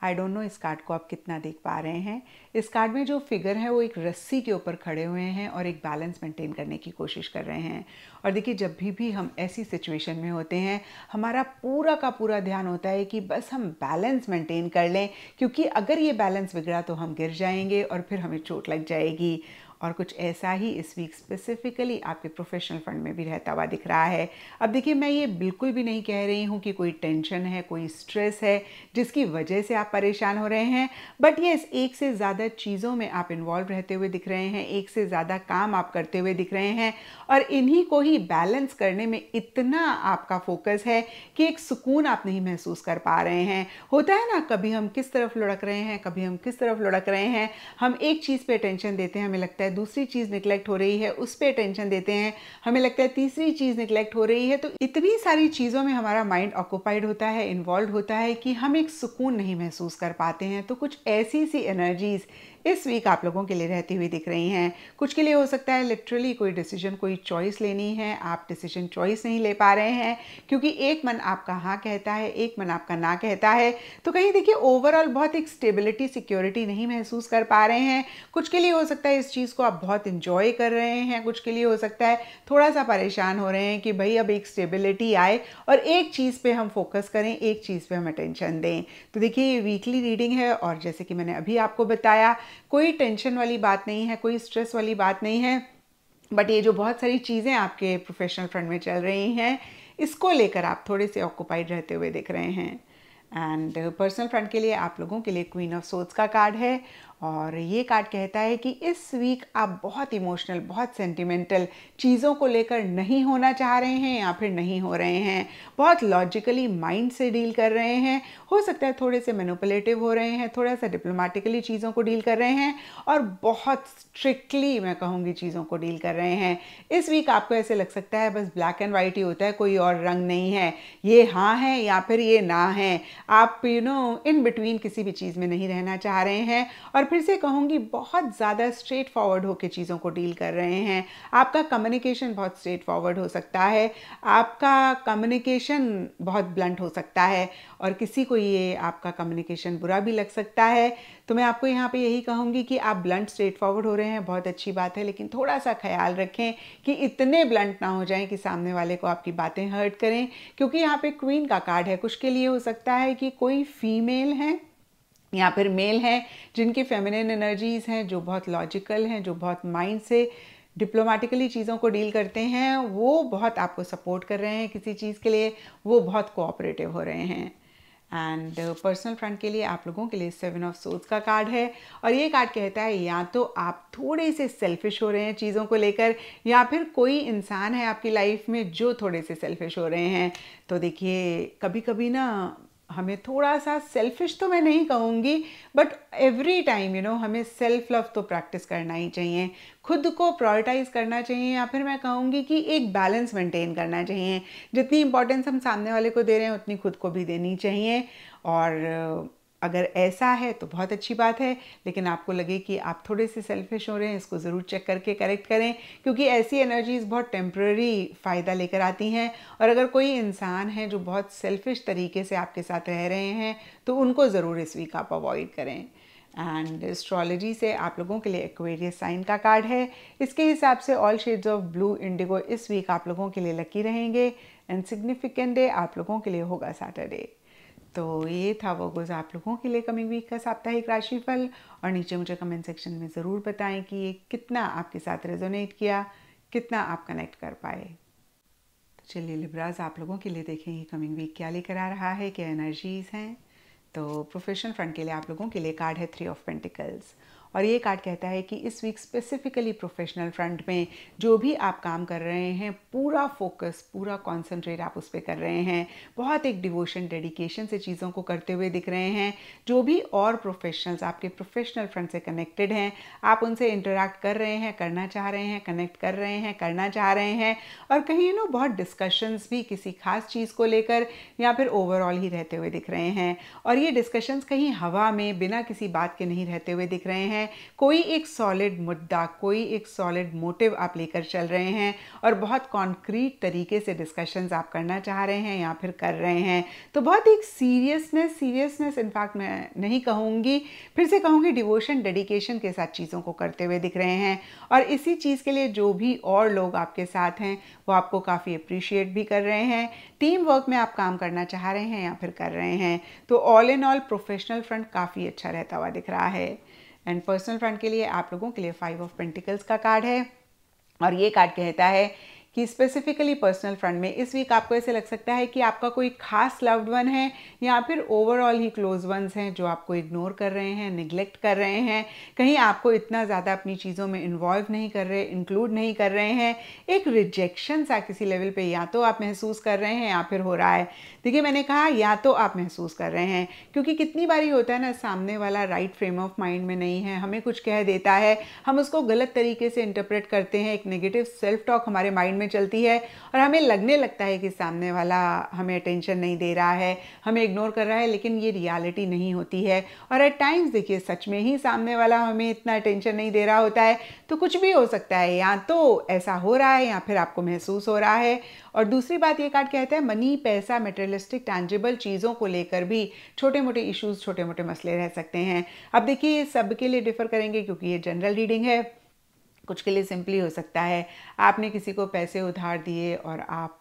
I don't know इस कार्ड को आप कितना देख पा रहे हैं इस कार्ड में जो फिगर है वो एक रस्सी के ऊपर खड़े हुए हैं और एक बैलेंस मेंटेन करने की कोशिश कर रहे हैं और देखिए जब भी भी हम ऐसी सिचुएशन में होते हैं हमारा पूरा का पूरा ध्यान होता है कि बस हम बैलेंस मेंटेन कर लें क्योंकि अगर ये बैलेंस बिगड़ा तो हम गिर जाएंगे और फिर हमें चोट लग जाएगी और कुछ ऐसा ही इस वीक स्पेसिफिकली आपके प्रोफेशनल फंड में भी रहता हुआ दिख रहा है अब देखिए मैं ये बिल्कुल भी नहीं कह रही हूँ कि कोई टेंशन है कोई स्ट्रेस है जिसकी वजह से आप परेशान हो रहे हैं बट ये एक से ज़्यादा चीज़ों में आप इन्वॉल्व रहते हुए दिख रहे हैं एक से ज़्यादा काम आप करते हुए दिख रहे हैं और इन्हीं को ही बैलेंस करने में इतना आपका फोकस है कि एक सुकून आप नहीं महसूस कर पा रहे हैं होता है ना कभी हम किस तरफ लुढ़क रहे हैं कभी हम किस तरफ लुढ़क रहे हैं हम एक चीज़ पर टेंशन देते हैं हमें लगता है दूसरी चीज़ निगलेक्ट हो रही है उस पर अटेंशन देते हैं हमें लगता है तीसरी चीज़ निगलेक्ट हो रही है तो इतनी सारी चीज़ों में हमारा माइंड ऑक्यूपाइड होता है इन्वॉल्व होता है कि हम एक सुकून नहीं महसूस कर पाते हैं तो कुछ ऐसी सी एनर्जीज़ इस वीक आप लोगों के लिए रहती हुई दिख रही हैं कुछ के लिए हो सकता है लिटरली कोई डिसीजन कोई चॉइस लेनी है आप डिसीजन चॉइस नहीं ले पा रहे हैं क्योंकि एक मन आपका हाँ कहता है एक मन आपका ना कहता है तो कहीं देखिए ओवरऑल बहुत एक स्टेबिलिटी सिक्योरिटी नहीं महसूस कर पा रहे हैं कुछ के लिए हो सकता है इस चीज़ को आप बहुत इंजॉय कर रहे हैं कुछ के लिए हो सकता है थोड़ा सा परेशान हो रहे हैं कि भाई अब एक स्टेबिलिटी आए और एक चीज़ पर हम फोकस करें एक चीज़ पर हम अटेंशन दें तो देखिए ये वीकली रीडिंग है और जैसे कि मैंने अभी आपको बताया कोई टेंशन वाली बात नहीं है कोई स्ट्रेस वाली बात नहीं है बट ये जो बहुत सारी चीज़ें आपके प्रोफेशनल फ्रंट में चल रही हैं इसको लेकर आप थोड़े से ऑक्यूपाइड रहते हुए देख रहे हैं एंड पर्सनल फ्रंट के लिए आप लोगों के लिए क्वीन ऑफ सोल्स का कार्ड है और ये कार्ड कहता है कि इस वीक आप बहुत इमोशनल बहुत सेंटिमेंटल चीज़ों को लेकर नहीं होना चाह रहे हैं या फिर नहीं हो रहे हैं बहुत लॉजिकली माइंड से डील कर रहे हैं हो सकता है थोड़े से मेनोपलेटिव हो रहे हैं थोड़ा सा डिप्लोमेटिकली चीज़ों को डील कर रहे हैं और बहुत स्ट्रिक्टली मैं कहूँगी चीज़ों को डील कर रहे हैं इस वीक आपको ऐसे लग सकता है बस ब्लैक एंड वाइट ही होता है कोई और रंग नहीं है ये हाँ है या फिर ये ना है आप यू नो इन बिटवीन किसी भी चीज़ में नहीं रहना चाह रहे हैं और फिर से कहूँगी बहुत ज़्यादा स्ट्रेट फॉरवर्ड होकर चीज़ों को डील कर रहे हैं आपका कम्युनिकेशन बहुत स्ट्रेट फॉरवर्ड हो सकता है आपका कम्युनिकेशन बहुत ब्लंट हो सकता है और किसी को ये आपका कम्युनिकेशन बुरा भी लग सकता है तो मैं आपको यहाँ पे यही कहूँगी कि आप ब्लंट स्ट्रेट फॉरवर्ड हो रहे हैं बहुत अच्छी बात है लेकिन थोड़ा सा ख्याल रखें कि इतने ब्लंट ना हो जाएं कि सामने वाले को आपकी बातें हर्ट करें क्योंकि यहाँ पे क्वीन का कार्ड है कुछ के लिए हो सकता है कि कोई फीमेल है या फिर मेल हैं जिनकी फेमिनिन एनर्जीज़ हैं जो बहुत लॉजिकल हैं जो बहुत माइंड से डिप्लोमेटिकली चीज़ों को डील करते हैं वो बहुत आपको सपोर्ट कर रहे हैं किसी चीज़ के लिए वो बहुत कोऑपरेटिव हो रहे हैं एंड पर्सनल फ्रंट के लिए आप लोगों के लिए सेवन ऑफ सोल्स का कार्ड है और ये कार्ड कहता है या तो आप थोड़े से सेल्फिश हो रहे हैं चीज़ों को लेकर या फिर कोई इंसान है आपकी लाइफ में जो थोड़े से सेल्फिश हो रहे हैं तो देखिए कभी कभी ना हमें थोड़ा सा सेल्फिश तो मैं नहीं कहूँगी but every time you know हमें सेल्फ लव तो प्रैक्टिस करना ही चाहिए खुद को प्रायोरिटाइज करना चाहिए या फिर मैं कहूँगी कि एक बैलेंस मेंटेन करना चाहिए जितनी इंपॉर्टेंस हम सामने वाले को दे रहे हैं उतनी खुद को भी देनी चाहिए और अगर ऐसा है तो बहुत अच्छी बात है लेकिन आपको लगे कि आप थोड़े से सेल्फिश हो रहे हैं इसको ज़रूर चेक करके करेक्ट करें क्योंकि ऐसी एनर्जीज़ बहुत टेम्प्रेरी फ़ायदा लेकर आती हैं और अगर कोई इंसान है जो बहुत सेल्फिश तरीके से आपके साथ रह रहे हैं तो उनको ज़रूर इस वीक आप अवॉइड करें एंड एस्ट्रोलॉजी से आप लोगों के लिए एक्वेरियस साइन का कार्ड है इसके हिसाब से all shades of blue indigo इस वीक आप लोगों के लिए लकी रहेंगे एंड सिग्निफिकेंट डे आप लोगों के लिए होगा सैटरडे तो ये था वो गुज आप लोगों के लिए कमिंग वीक का साप्ताहिक राशिफल और नीचे मुझे कमेंट सेक्शन में ज़रूर बताएं कि ये कितना आपके साथ रेजोनेट किया कितना आप कनेक्ट कर पाए तो चलिए लिब्राज आप लोगों के लिए देखें ये कमिंग वीक क्या लेकर आ रहा है क्या एनर्जीज हैं तो प्रोफेशनल फ्रंट के लिए आप लोगों के लिए कार्ड है थ्री ऑफ पेंटिकल्स और ये कार्ड कहता है कि इस वीक स्पेसिफिकली प्रोफेशनल फ्रंट में जो भी आप काम कर रहे हैं पूरा फोकस पूरा कॉन्सेंट्रेट आप उस पर कर रहे हैं बहुत एक डिवोशन डेडिकेशन से चीज़ों को करते हुए दिख रहे हैं जो भी और प्रोफेशनल्स आपके प्रोफेशनल फ्रंट से कनेक्टेड हैं आप उनसे इंटरेक्ट कर रहे हैं करना चाह रहे हैं कनेक्ट कर रहे हैं करना चाह रहे हैं और कहीं यू नो बहुत डिस्कशंस भी किसी खास चीज़ को लेकर या फिर ओवरऑल ही रहते हुए दिख रहे हैं और ये डिस्कशंस कहीं हवा में बिना किसी बात के नहीं रहते हुए दिख रहे हैं हैं कोई एक सॉलिड मुद्दा कोई एक सॉलिड मोटिव आप लेकर चल रहे हैं और बहुत कॉन्क्रीट तरीके से डिस्कशंस आप करना चाह रहे हैं या फिर कर रहे हैं तो बहुत एक सीरियसनेस सीरियसनेस इनफैक्ट मैं नहीं कहूँगी फिर से कहूँगी डिवोशन डेडिकेशन के साथ चीज़ों को करते हुए दिख रहे हैं और इसी चीज़ के लिए जो भी और लोग आपके साथ हैं वो आपको काफ़ी अप्रिशिएट भी कर रहे हैं टीम वर्क में आप काम करना चाह रहे हैं या फिर कर रहे हैं तो all in all professional front काफ़ी अच्छा रहता हुआ दिख रहा है एंड पर्सनल फ्रंट के लिए आप लोगों के लिए फाइव ऑफ पेंटिकल्स का कार्ड है और ये कार्ड कहता है कि स्पेसिफिकली पर्सनल फ्रंट में इस वीक आपको ऐसे लग सकता है कि आपका कोई खास लव्ड वन है या फिर ओवरऑल ही क्लोज वंस हैं जो आपको इग्नोर कर रहे हैं निगलेक्ट कर रहे हैं कहीं आपको इतना ज़्यादा अपनी चीज़ों में इन्वॉल्व नहीं कर रहे इंक्लूड नहीं कर रहे हैं एक रिजेक्शन सा किसी लेवल पे या तो आप महसूस कर रहे हैं या फिर हो रहा है देखिए मैंने कहा या तो आप महसूस कर रहे हैं क्योंकि कितनी बारी होता है ना सामने वाला राइट फ्रेम ऑफ माइंड में नहीं है हमें कुछ कह देता है हम उसको गलत तरीके से इंटरप्रेट करते हैं एक नेगेटिव सेल्फ टॉक हमारे माइंड में चलती है और हमें लगने लगता है कि सामने वाला हमें अटेंशन नहीं दे रहा है हमें इग्नोर कर रहा है लेकिन ये रियालिटी नहीं होती है और एट टाइम्स देखिए सच में ही सामने वाला हमें इतना अटेंशन नहीं दे रहा होता है तो कुछ भी हो सकता है या तो ऐसा हो रहा है या फिर आपको महसूस हो रहा है और दूसरी बात ये कार्ड कहता है मनी पैसा मेटेरियल रियलिस्टिक टैंजिबल चीज़ों को लेकर भी छोटे मोटे इश्यूज छोटे मोटे मसले रह सकते हैं अब देखिए सबके लिए डिफर करेंगे क्योंकि ये जनरल रीडिंग है कुछ के लिए सिंपली हो सकता है आपने किसी को पैसे उधार दिए और आप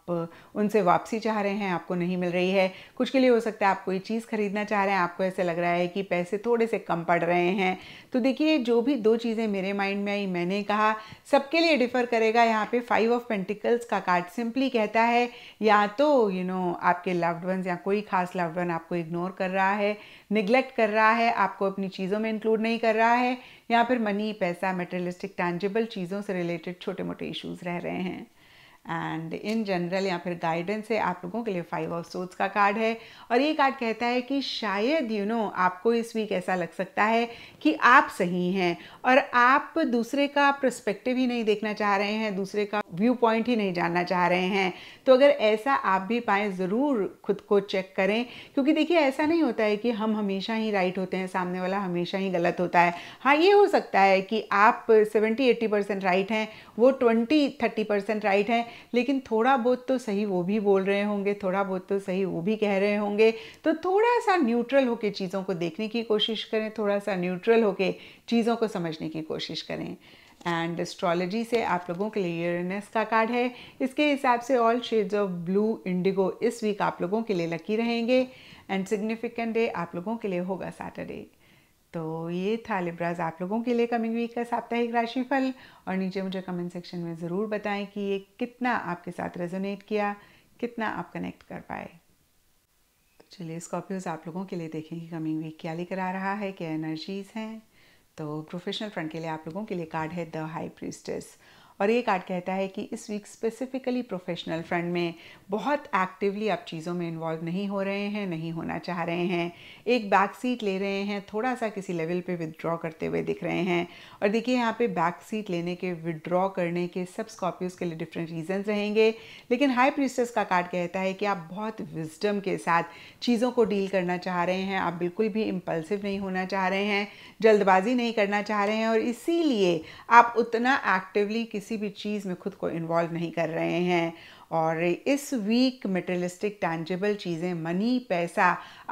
उनसे वापसी चाह रहे हैं आपको नहीं मिल रही है कुछ के लिए हो सकता है आप कोई चीज़ खरीदना चाह रहे हैं आपको ऐसे लग रहा है कि पैसे थोड़े से कम पड़ रहे हैं तो देखिए जो भी दो चीज़ें मेरे माइंड में आई मैंने कहा सबके लिए डिफ़र करेगा यहाँ पे फाइव ऑफ पेंटिकल्स का कार्ड सिंपली कहता है या तो यू नो आपके लव्ड वंस या कोई खास लव्ड वन आपको इग्नोर कर रहा है निग्लेक्ट कर रहा है आपको अपनी चीज़ों में इंक्लूड नहीं कर रहा है या फिर मनी पैसा मेटेरियलिस्टिक टैंजिबल चीज़ों से रिलेटेड छोटे मोटे इश्यूज रह रहे हैं एंड इन जनरल या फिर गाइडेंस है आप लोगों के लिए फाइव ऑफ सोट्स का कार्ड है और ये कार्ड कहता है कि शायद यू you नो know, आपको इस वीक ऐसा लग सकता है कि आप सही हैं और आप दूसरे का प्रस्पेक्टिव ही नहीं देखना चाह रहे हैं दूसरे का व्यू पॉइंट ही नहीं जानना चाह रहे हैं तो अगर ऐसा आप भी पाएँ ज़रूर खुद को चेक करें क्योंकि देखिए ऐसा नहीं होता है कि हम हमेशा ही राइट होते हैं सामने वाला हमेशा ही गलत होता है हाँ ये हो सकता है कि आप सेवेंटी एट्टी परसेंट राइट हैं वो ट्वेंटी थर्टी परसेंट राइट हैं लेकिन थोड़ा बहुत तो सही वो भी बोल रहे होंगे थोड़ा बहुत तो सही वो भी कह रहे होंगे तो थोड़ा सा न्यूट्रल होकर चीज़ों को देखने की कोशिश करें थोड़ा सा न्यूट्रल होकर चीज़ों को समझने की कोशिश करें एंड एस्ट्रोलॉजी से आप लोगों के लिए यूरनेस का कार्ड है इसके हिसाब से all shades of blue indigo इस वीक आप लोगों के लिए लकी रहेंगे एंड सिग्निफिकेंट डे आप लोगों के लिए होगा सैटरडे तो ये था लिब्राज आप लोगों के लिए कमिंग वीक का साप्ताहिक राशिफल और नीचे मुझे कमेंट सेक्शन में ज़रूर बताएं कि ये कितना आपके साथ रेजोनेट किया कितना आप कनेक्ट कर पाए तो चलिए स्कॉर्पियोज आप लोगों के लिए देखें कि कमिंग वीक क्या लेकर आ रहा है क्या एनर्जीज हैं तो प्रोफेशनल फ्रंट के लिए आप लोगों के लिए कार्ड है द हाई प्रिस्टेस और ये कार्ड कहता है कि इस वीक स्पेसिफिकली प्रोफेशनल फ्रंट में बहुत एक्टिवली आप चीज़ों में इन्वॉल्व नहीं हो रहे हैं नहीं होना चाह रहे हैं एक बैक सीट ले रहे हैं थोड़ा सा किसी लेवल पे विदड्रॉ करते हुए दिख रहे हैं और देखिए यहाँ पे बैक सीट लेने के विदड्रॉ करने के सब स्कॉर्पियोज के लिए डिफरेंट रीज़न रहेंगे लेकिन हाई प्रिस्टर्स का कार्ड कहता है कि आप बहुत विजडम के साथ चीज़ों को डील करना चाह रहे हैं आप बिल्कुल भी इम्पल्सिव नहीं होना चाह रहे हैं जल्दबाजी नहीं करना चाह रहे हैं और इसीलिए आप उतना एक्टिवली किसी किसी भी चीज़ में खुद को इन्वॉल्व नहीं कर रहे हैं और इस वीक मटेरियलिस्टिक टैंजेबल चीज़ें मनी पैसा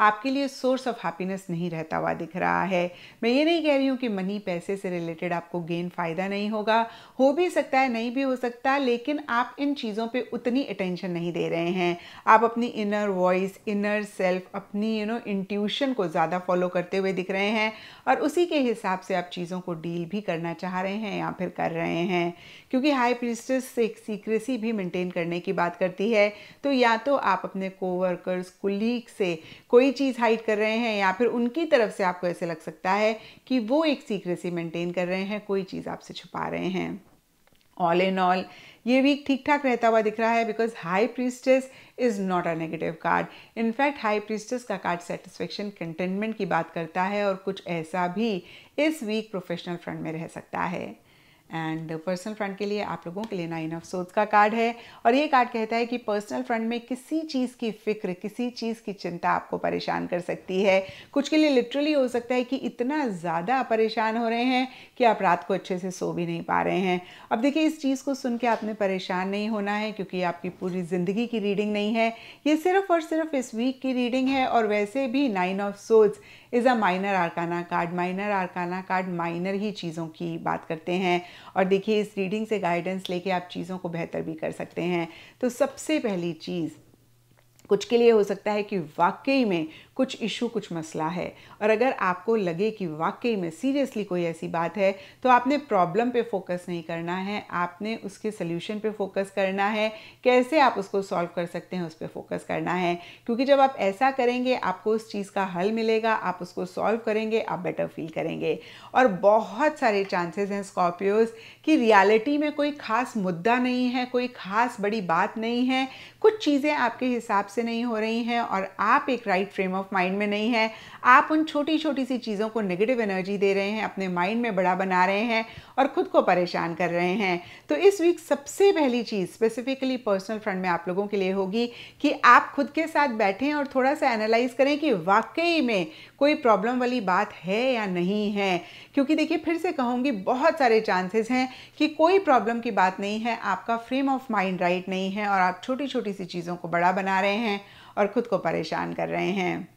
आपके लिए सोर्स ऑफ हैप्पीनेस नहीं रहता हुआ दिख रहा है मैं ये नहीं कह रही हूँ कि मनी पैसे से रिलेटेड आपको गेन फ़ायदा नहीं होगा हो भी सकता है नहीं भी हो सकता लेकिन आप इन चीज़ों पे उतनी अटेंशन नहीं दे रहे हैं आप अपनी इनर वॉइस इनर सेल्फ अपनी यू नो इंट्यूशन को ज़्यादा फॉलो करते हुए दिख रहे हैं और उसी के हिसाब से आप चीज़ों को डील भी करना चाह रहे हैं या फिर कर रहे हैं क्योंकि हाई प्रिस्टिस एक सीक्रेसी भी मेंटेन करने की की बात करती है तो या तो आप अपने कोवर्कर्स कुलीग से कोई चीज़ हाइड कर रहे हैं या फिर उनकी तरफ से आपको ऐसे लग सकता है कि वो एक सीक्रेसी मेंटेन कर रहे हैं कोई चीज़ आपसे छुपा रहे हैं ऑल इन ऑल ये वीक ठीक ठाक रहता हुआ दिख रहा है because high priestess is not a negative card in fact high priestess का कार्ड सेटिस्फेक्शन कंटेनमेंट की बात करता है और कुछ ऐसा भी इस वीक प्रोफेशनल फ्रंट में रह सकता है एंड पर्सनल फ्रंट के लिए आप लोगों के लिए नाइन ऑफ सोच का कार्ड है और ये कार्ड कहता है कि पर्सनल फ्रंट में किसी चीज़ की फिक्र किसी चीज़ की चिंता आपको परेशान कर सकती है कुछ के लिए लिटरली हो सकता है कि इतना ज़्यादा परेशान हो रहे हैं कि आप रात को अच्छे से सो भी नहीं पा रहे हैं अब देखिए इस चीज़ को सुन के आपने परेशान नहीं होना है क्योंकि आपकी पूरी ज़िंदगी की रीडिंग नहीं है ये सिर्फ और सिर्फ इस वीक की रीडिंग है और वैसे भी नाइन ऑफ सोच is a minor arcana card minor arcana card minor ही चीज़ों की बात करते हैं और देखिए इस रीडिंग से गाइडेंस लेके आप चीज़ों को बेहतर भी कर सकते हैं तो सबसे पहली चीज़ कुछ के लिए हो सकता है कि वाकई में कुछ इशू कुछ मसला है और अगर आपको लगे कि वाकई में सीरियसली कोई ऐसी बात है तो आपने प्रॉब्लम पे फोकस नहीं करना है आपने उसके सोल्यूशन पे फोकस करना है कैसे आप उसको सॉल्व कर सकते हैं उस पर फोकस करना है क्योंकि जब आप ऐसा करेंगे आपको उस चीज़ का हल मिलेगा आप उसको सॉल्व करेंगे आप बेटर फील करेंगे और बहुत सारे चांसेस हैं स्कॉर्पियोज़ कि रियलिटी में कोई ख़ास मुद्दा नहीं है कोई ख़ास बड़ी बात नहीं है कुछ चीज़ें आपके हिसाब से नहीं हो रही हैं और आप एक राइट फ्रेम ऑफ माइंड में नहीं है आप उन छोटी छोटी सी चीज़ों को नेगेटिव एनर्जी दे रहे हैं अपने माइंड में बड़ा बना रहे हैं और ख़ुद को परेशान कर रहे हैं तो इस वीक सबसे पहली चीज़ स्पेसिफिकली पर्सनल फ्रंट में आप लोगों के लिए होगी कि आप खुद के साथ बैठें और थोड़ा सा एनालाइज करें कि वाकई में कोई प्रॉब्लम वाली बात है या नहीं है क्योंकि देखिए फिर से कहूँगी बहुत सारे चांसेस हैं कि कोई प्रॉब्लम की बात नहीं है आपका फ्रेम ऑफ माइंड राइट नहीं है और आप छोटी छोटी सी चीज़ों को बड़ा बना रहे हैं और ख़ुद को परेशान कर रहे हैं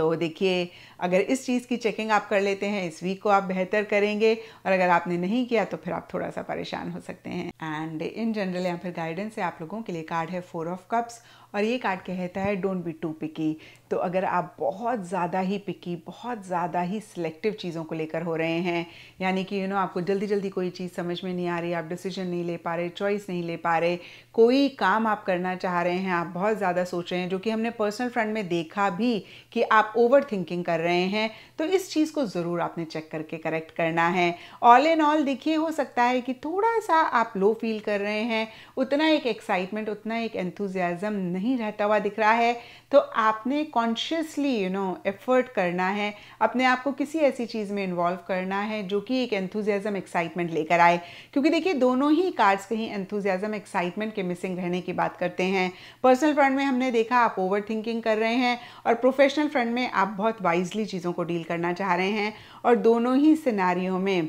तो देखिए अगर इस चीज़ की चेकिंग आप कर लेते हैं इस वीक को आप बेहतर करेंगे और अगर आपने नहीं किया तो फिर आप थोड़ा सा परेशान हो सकते हैं एंड इन जनरल या फिर गाइडेंस से आप लोगों के लिए कार्ड है फोर ऑफ कप्स और ये कार्ड कहता है डोंट बी टू पिकी तो अगर आप बहुत ज़्यादा ही पिकी बहुत ज़्यादा ही सिलेक्टिव चीज़ों को लेकर हो रहे हैं यानी कि यू नो आपको जल्दी जल्दी कोई चीज़ समझ में नहीं आ रही आप डिसीजन नहीं ले पा रहे चॉइस नहीं ले पा रहे कोई काम आप करना चाह रहे हैं आप बहुत ज़्यादा सोच रहे हैं जो कि हमने पर्सनल फ्रंट में देखा भी कि आप ओवर थिंकिंग कर रहे रहे हैं तो इस चीज़ को ज़रूर आपने चेक करके करेक्ट करना है ऑल इन ऑल देखिए हो सकता है कि थोड़ा सा आप लो फील कर रहे हैं उतना एक एक्साइटमेंट उतना एक एंथुजियाज़म नहीं रहता हुआ दिख रहा है तो आपने कॉन्शियसली यू नो एफर्ट करना है अपने आप को किसी ऐसी चीज़ में इन्वॉल्व करना है जो कि एक एंथुजियाज़म एक्साइटमेंट लेकर आए क्योंकि देखिए दोनों ही कार्ड्स कहीं एंथुजियाज़म एक्साइटमेंट के मिसिंग रहने की बात करते हैं पर्सनल फ्रंट में हमने देखा आप ओवर थिंकिंग कर रहे हैं और प्रोफेशनल फ्रंट में आप बहुत वाइजली चीज़ों को डील करना चाह रहे हैं और दोनों ही सिनारियों में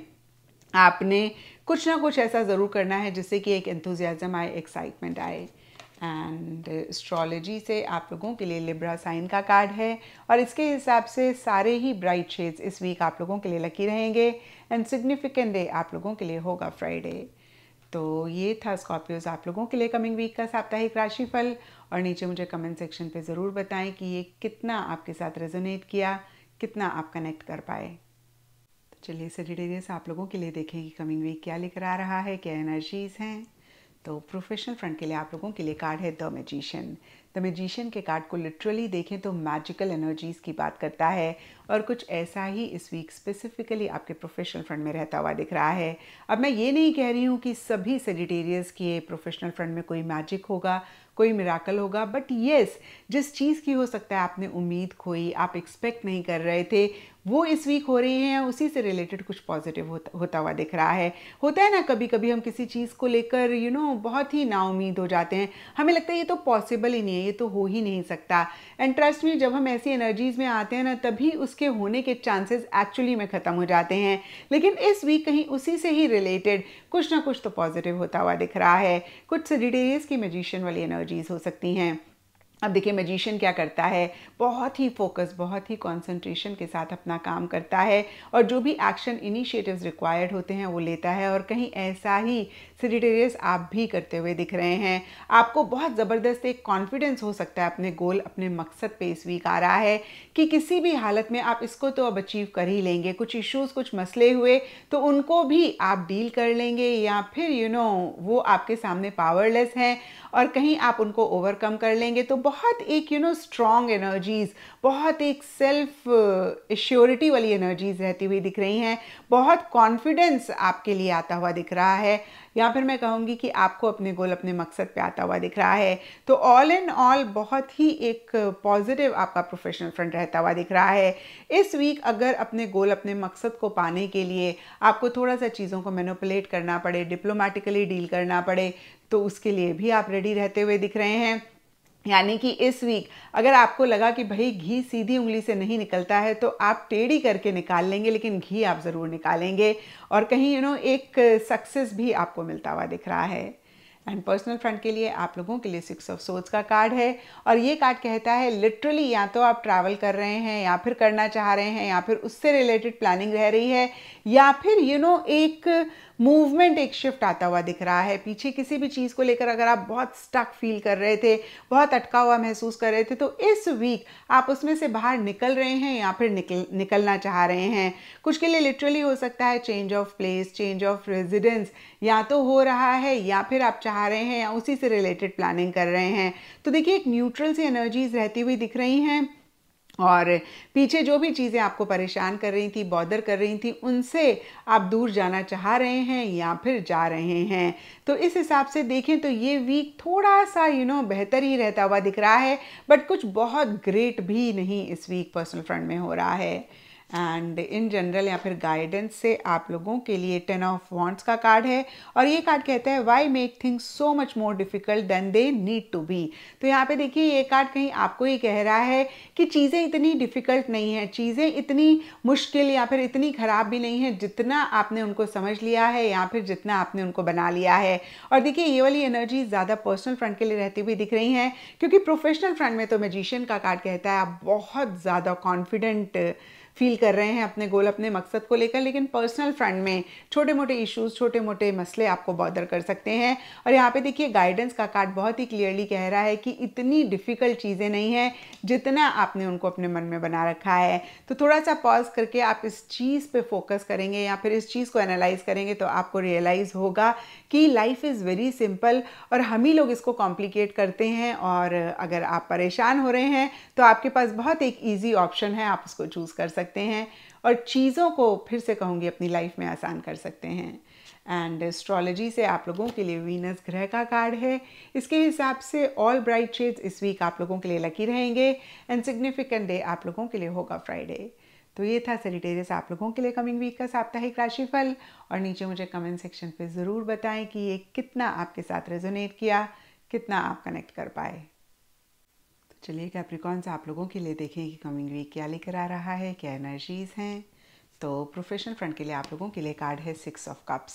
आपने कुछ ना कुछ ऐसा ज़रूर करना है जिससे कि एक एंथुजियाज़म आए एक्साइटमेंट आए एंड एस्ट्रोलॉजी से आप लोगों के लिए लिब्रा साइन का कार्ड है और इसके हिसाब से सारे ही ब्राइट शेड्स इस वीक आप लोगों के लिए लकी रहेंगे एंड सिग्निफिकेंट डे आप लोगों के लिए होगा फ्राइडे तो ये था स्कॉर्पियोज आप लोगों के लिए कमिंग वीक का साप्ताहिक राशिफल और नीचे मुझे कमेंट सेक्शन पे ज़रूर बताएं कि ये कितना आपके साथ रेजोनेट किया कितना आप कनेक्ट कर पाए तो चलिए सजिटेरियस आप लोगों के लिए देखें कि कमिंग वीक क्या लेकर आ रहा है क्या एनर्जीज़ हैं तो प्रोफेशनल फ्रंट के लिए आप लोगों के लिए कार्ड है द मेजिशियन द मेजिशियन के कार्ड को लिटरली देखें तो मैजिकल एनर्जीज़ की बात करता है और कुछ ऐसा ही इस वीक स्पेसिफिकली आपके प्रोफेशनल फ्रंट में रहता हुआ दिख रहा है अब मैं ये नहीं कह रही हूँ कि सभी सेजिटेरियस के प्रोफेशनल फ्रंट में कोई मैजिक होगा कोई मिराकल होगा बट येस जिस चीज़ की हो सकता है आपने उम्मीद खोई आप एक्सपेक्ट नहीं कर रहे थे वो इस वीक हो रही हैं उसी से रिलेटेड कुछ पॉजिटिव होता होता हुआ दिख रहा है होता है ना कभी कभी हम किसी चीज़ को लेकर यू नो बहुत ही नाउमीद हो जाते हैं हमें लगता है ये तो पॉसिबल ही नहीं है ये तो हो ही नहीं सकता एंड ट्रस्ट में जब हम ऐसी एनर्जीज़ में आते हैं ना तभी उसके होने के चांसेस एक्चुअली में ख़त्म हो जाते हैं लेकिन इस वीक कहीं उसी से ही रिलेटेड कुछ ना कुछ तो पॉजिटिव होता हुआ दिख रहा है कुछ सजिटेरियस की मेजिशियन वाली एनर्जीज़ हो सकती हैं अब देखिए मजिशियन क्या करता है बहुत ही फोकस बहुत ही कंसंट्रेशन के साथ अपना काम करता है और जो भी एक्शन इनिशिएटिव्स रिक्वायर्ड होते हैं वो लेता है और कहीं ऐसा ही सिडिटेरियस आप भी करते हुए दिख रहे हैं आपको बहुत ज़बरदस्त एक कॉन्फिडेंस हो सकता है अपने गोल अपने मकसद पे इस वीक आ रहा है कि किसी भी हालत में आप इसको तो अब अचीव कर ही लेंगे कुछ इश्यूज़ कुछ मसले हुए तो उनको भी आप डील कर लेंगे या फिर यू you नो know, वो आपके सामने पावरलेस हैं और कहीं आप उनको ओवरकम कर लेंगे तो बहुत एक यू नो स्ट्रॉन्ग एनर्जीज़ बहुत एक सेल्फ एश्योरिटी uh, वाली एनर्जीज़ रहती हुई दिख रही हैं बहुत कॉन्फिडेंस आपके लिए आता हुआ दिख रहा है या या फिर मैं कहूँगी कि आपको अपने गोल अपने मकसद पे आता हुआ दिख रहा है तो ऑल इन ऑल बहुत ही एक पॉजिटिव आपका प्रोफेशनल फ्रंट रहता हुआ दिख रहा है इस वीक अगर अपने गोल अपने मकसद को पाने के लिए आपको थोड़ा सा चीज़ों को मैनोपलेट करना पड़े डिप्लोमेटिकली डील करना पड़े तो उसके लिए भी आप रेडी रहते हुए दिख रहे हैं यानी कि इस वीक अगर आपको लगा कि भाई घी सीधी उंगली से नहीं निकलता है तो आप टेढ़ी करके निकाल लेंगे लेकिन घी आप ज़रूर निकालेंगे और कहीं यू नो एक सक्सेस भी आपको मिलता हुआ दिख रहा है एंड पर्सनल फ्रंट के लिए आप लोगों के लिए सिक्स ऑफ सोच का कार्ड है और ये कार्ड कहता है लिटरली या तो आप ट्रैवल कर रहे हैं या फिर करना चाह रहे हैं या फिर उससे रिलेटेड प्लानिंग रह रही है या फिर यू you नो know, एक मूवमेंट एक शिफ्ट आता हुआ दिख रहा है पीछे किसी भी चीज़ को लेकर अगर आप बहुत स्टक फील कर रहे थे बहुत अटका हुआ महसूस कर रहे थे तो इस वीक आप उसमें से बाहर निकल रहे हैं या फिर निकल निकलना चाह रहे हैं कुछ के लिए लिटरली हो सकता है change of place change of residence या तो हो रहा है या फिर आप चाह रहे हैं या उसी से रिलेटेड प्लानिंग कर रहे हैं तो देखिए एक न्यूट्रल सी एनर्जीज रहती हुई दिख रही हैं और पीछे जो भी चीज़ें आपको परेशान कर रही थी बॉदर कर रही थी उनसे आप दूर जाना चाह रहे हैं या फिर जा रहे हैं तो इस हिसाब से देखें तो ये वीक थोड़ा सा यू नो बेहतर ही रहता हुआ दिख रहा है बट कुछ बहुत ग्रेट भी नहीं इस वीक पर्सनल फ्रंट में हो रहा है एंड इन जनरल या फिर गाइडेंस से आप लोगों के लिए टेन ऑफ वॉन्ट्स का कार्ड है और ये कार्ड कहता है why make things so much more difficult than they need to be तो यहाँ पे देखिए ये कार्ड कहीं आपको ये कह रहा है कि चीज़ें इतनी डिफ़िकल्ट नहीं है चीज़ें इतनी मुश्किल या फिर इतनी ख़राब भी नहीं है जितना आपने उनको समझ लिया है या फिर जितना आपने उनको बना लिया है और देखिए ये वाली एनर्जी ज़्यादा पर्सनल फ्रंट के लिए रहती हुई दिख रही हैं क्योंकि प्रोफेशनल फ्रंट में तो मेजिशियन का कार्ड कहता है आप बहुत ज़्यादा कॉन्फिडेंट फील कर रहे हैं अपने गोल अपने मकसद को लेकर लेकिन पर्सनल फ्रंट में छोटे मोटे इश्यूज छोटे मोटे मसले आपको बॉदर कर सकते हैं और यहाँ पे देखिए गाइडेंस का कार्ड बहुत ही क्लियरली कह रहा है कि इतनी डिफ़िकल्ट चीज़ें नहीं हैं जितना आपने उनको अपने मन में बना रखा है तो थोड़ा सा पॉज करके आप इस चीज़ पर फोकस करेंगे या फिर इस चीज़ को एनालाइज करेंगे तो आपको रियलाइज़ होगा कि लाइफ इज़ वेरी सिंपल और हम ही लोग इसको कॉम्प्लिकेट करते हैं और अगर आप परेशान हो रहे हैं तो आपके पास बहुत एक ईजी ऑप्शन है आप उसको चूज़ कर सकते सकते हैं और चीज़ों को फिर से कहूँगी अपनी लाइफ में आसान कर सकते हैं एंड एस्ट्रोलॉजी से आप लोगों के लिए वीनस ग्रह का कार्ड है इसके हिसाब से ऑल ब्राइट शेड्स इस वीक आप लोगों के लिए लकी रहेंगे एंड सिग्निफिकेंट डे आप लोगों के लिए होगा फ्राइडे तो ये था सेरिटेरियस आप लोगों के लिए कमिंग वीक का साप्ताहिक राशिफल और नीचे मुझे कमेंट सेक्शन पे ज़रूर बताएं कि ये कितना आपके साथ रेजोनेट किया कितना आप कनेक्ट कर पाए चलिए कैप्रिकॉन्स आप लोगों के लिए देखें कि कमिंग वीक क्या लेकर आ रहा है क्या एनर्जीज हैं तो प्रोफेशनल फ्रंट के लिए आप लोगों के लिए कार्ड है सिक्स ऑफ कप्स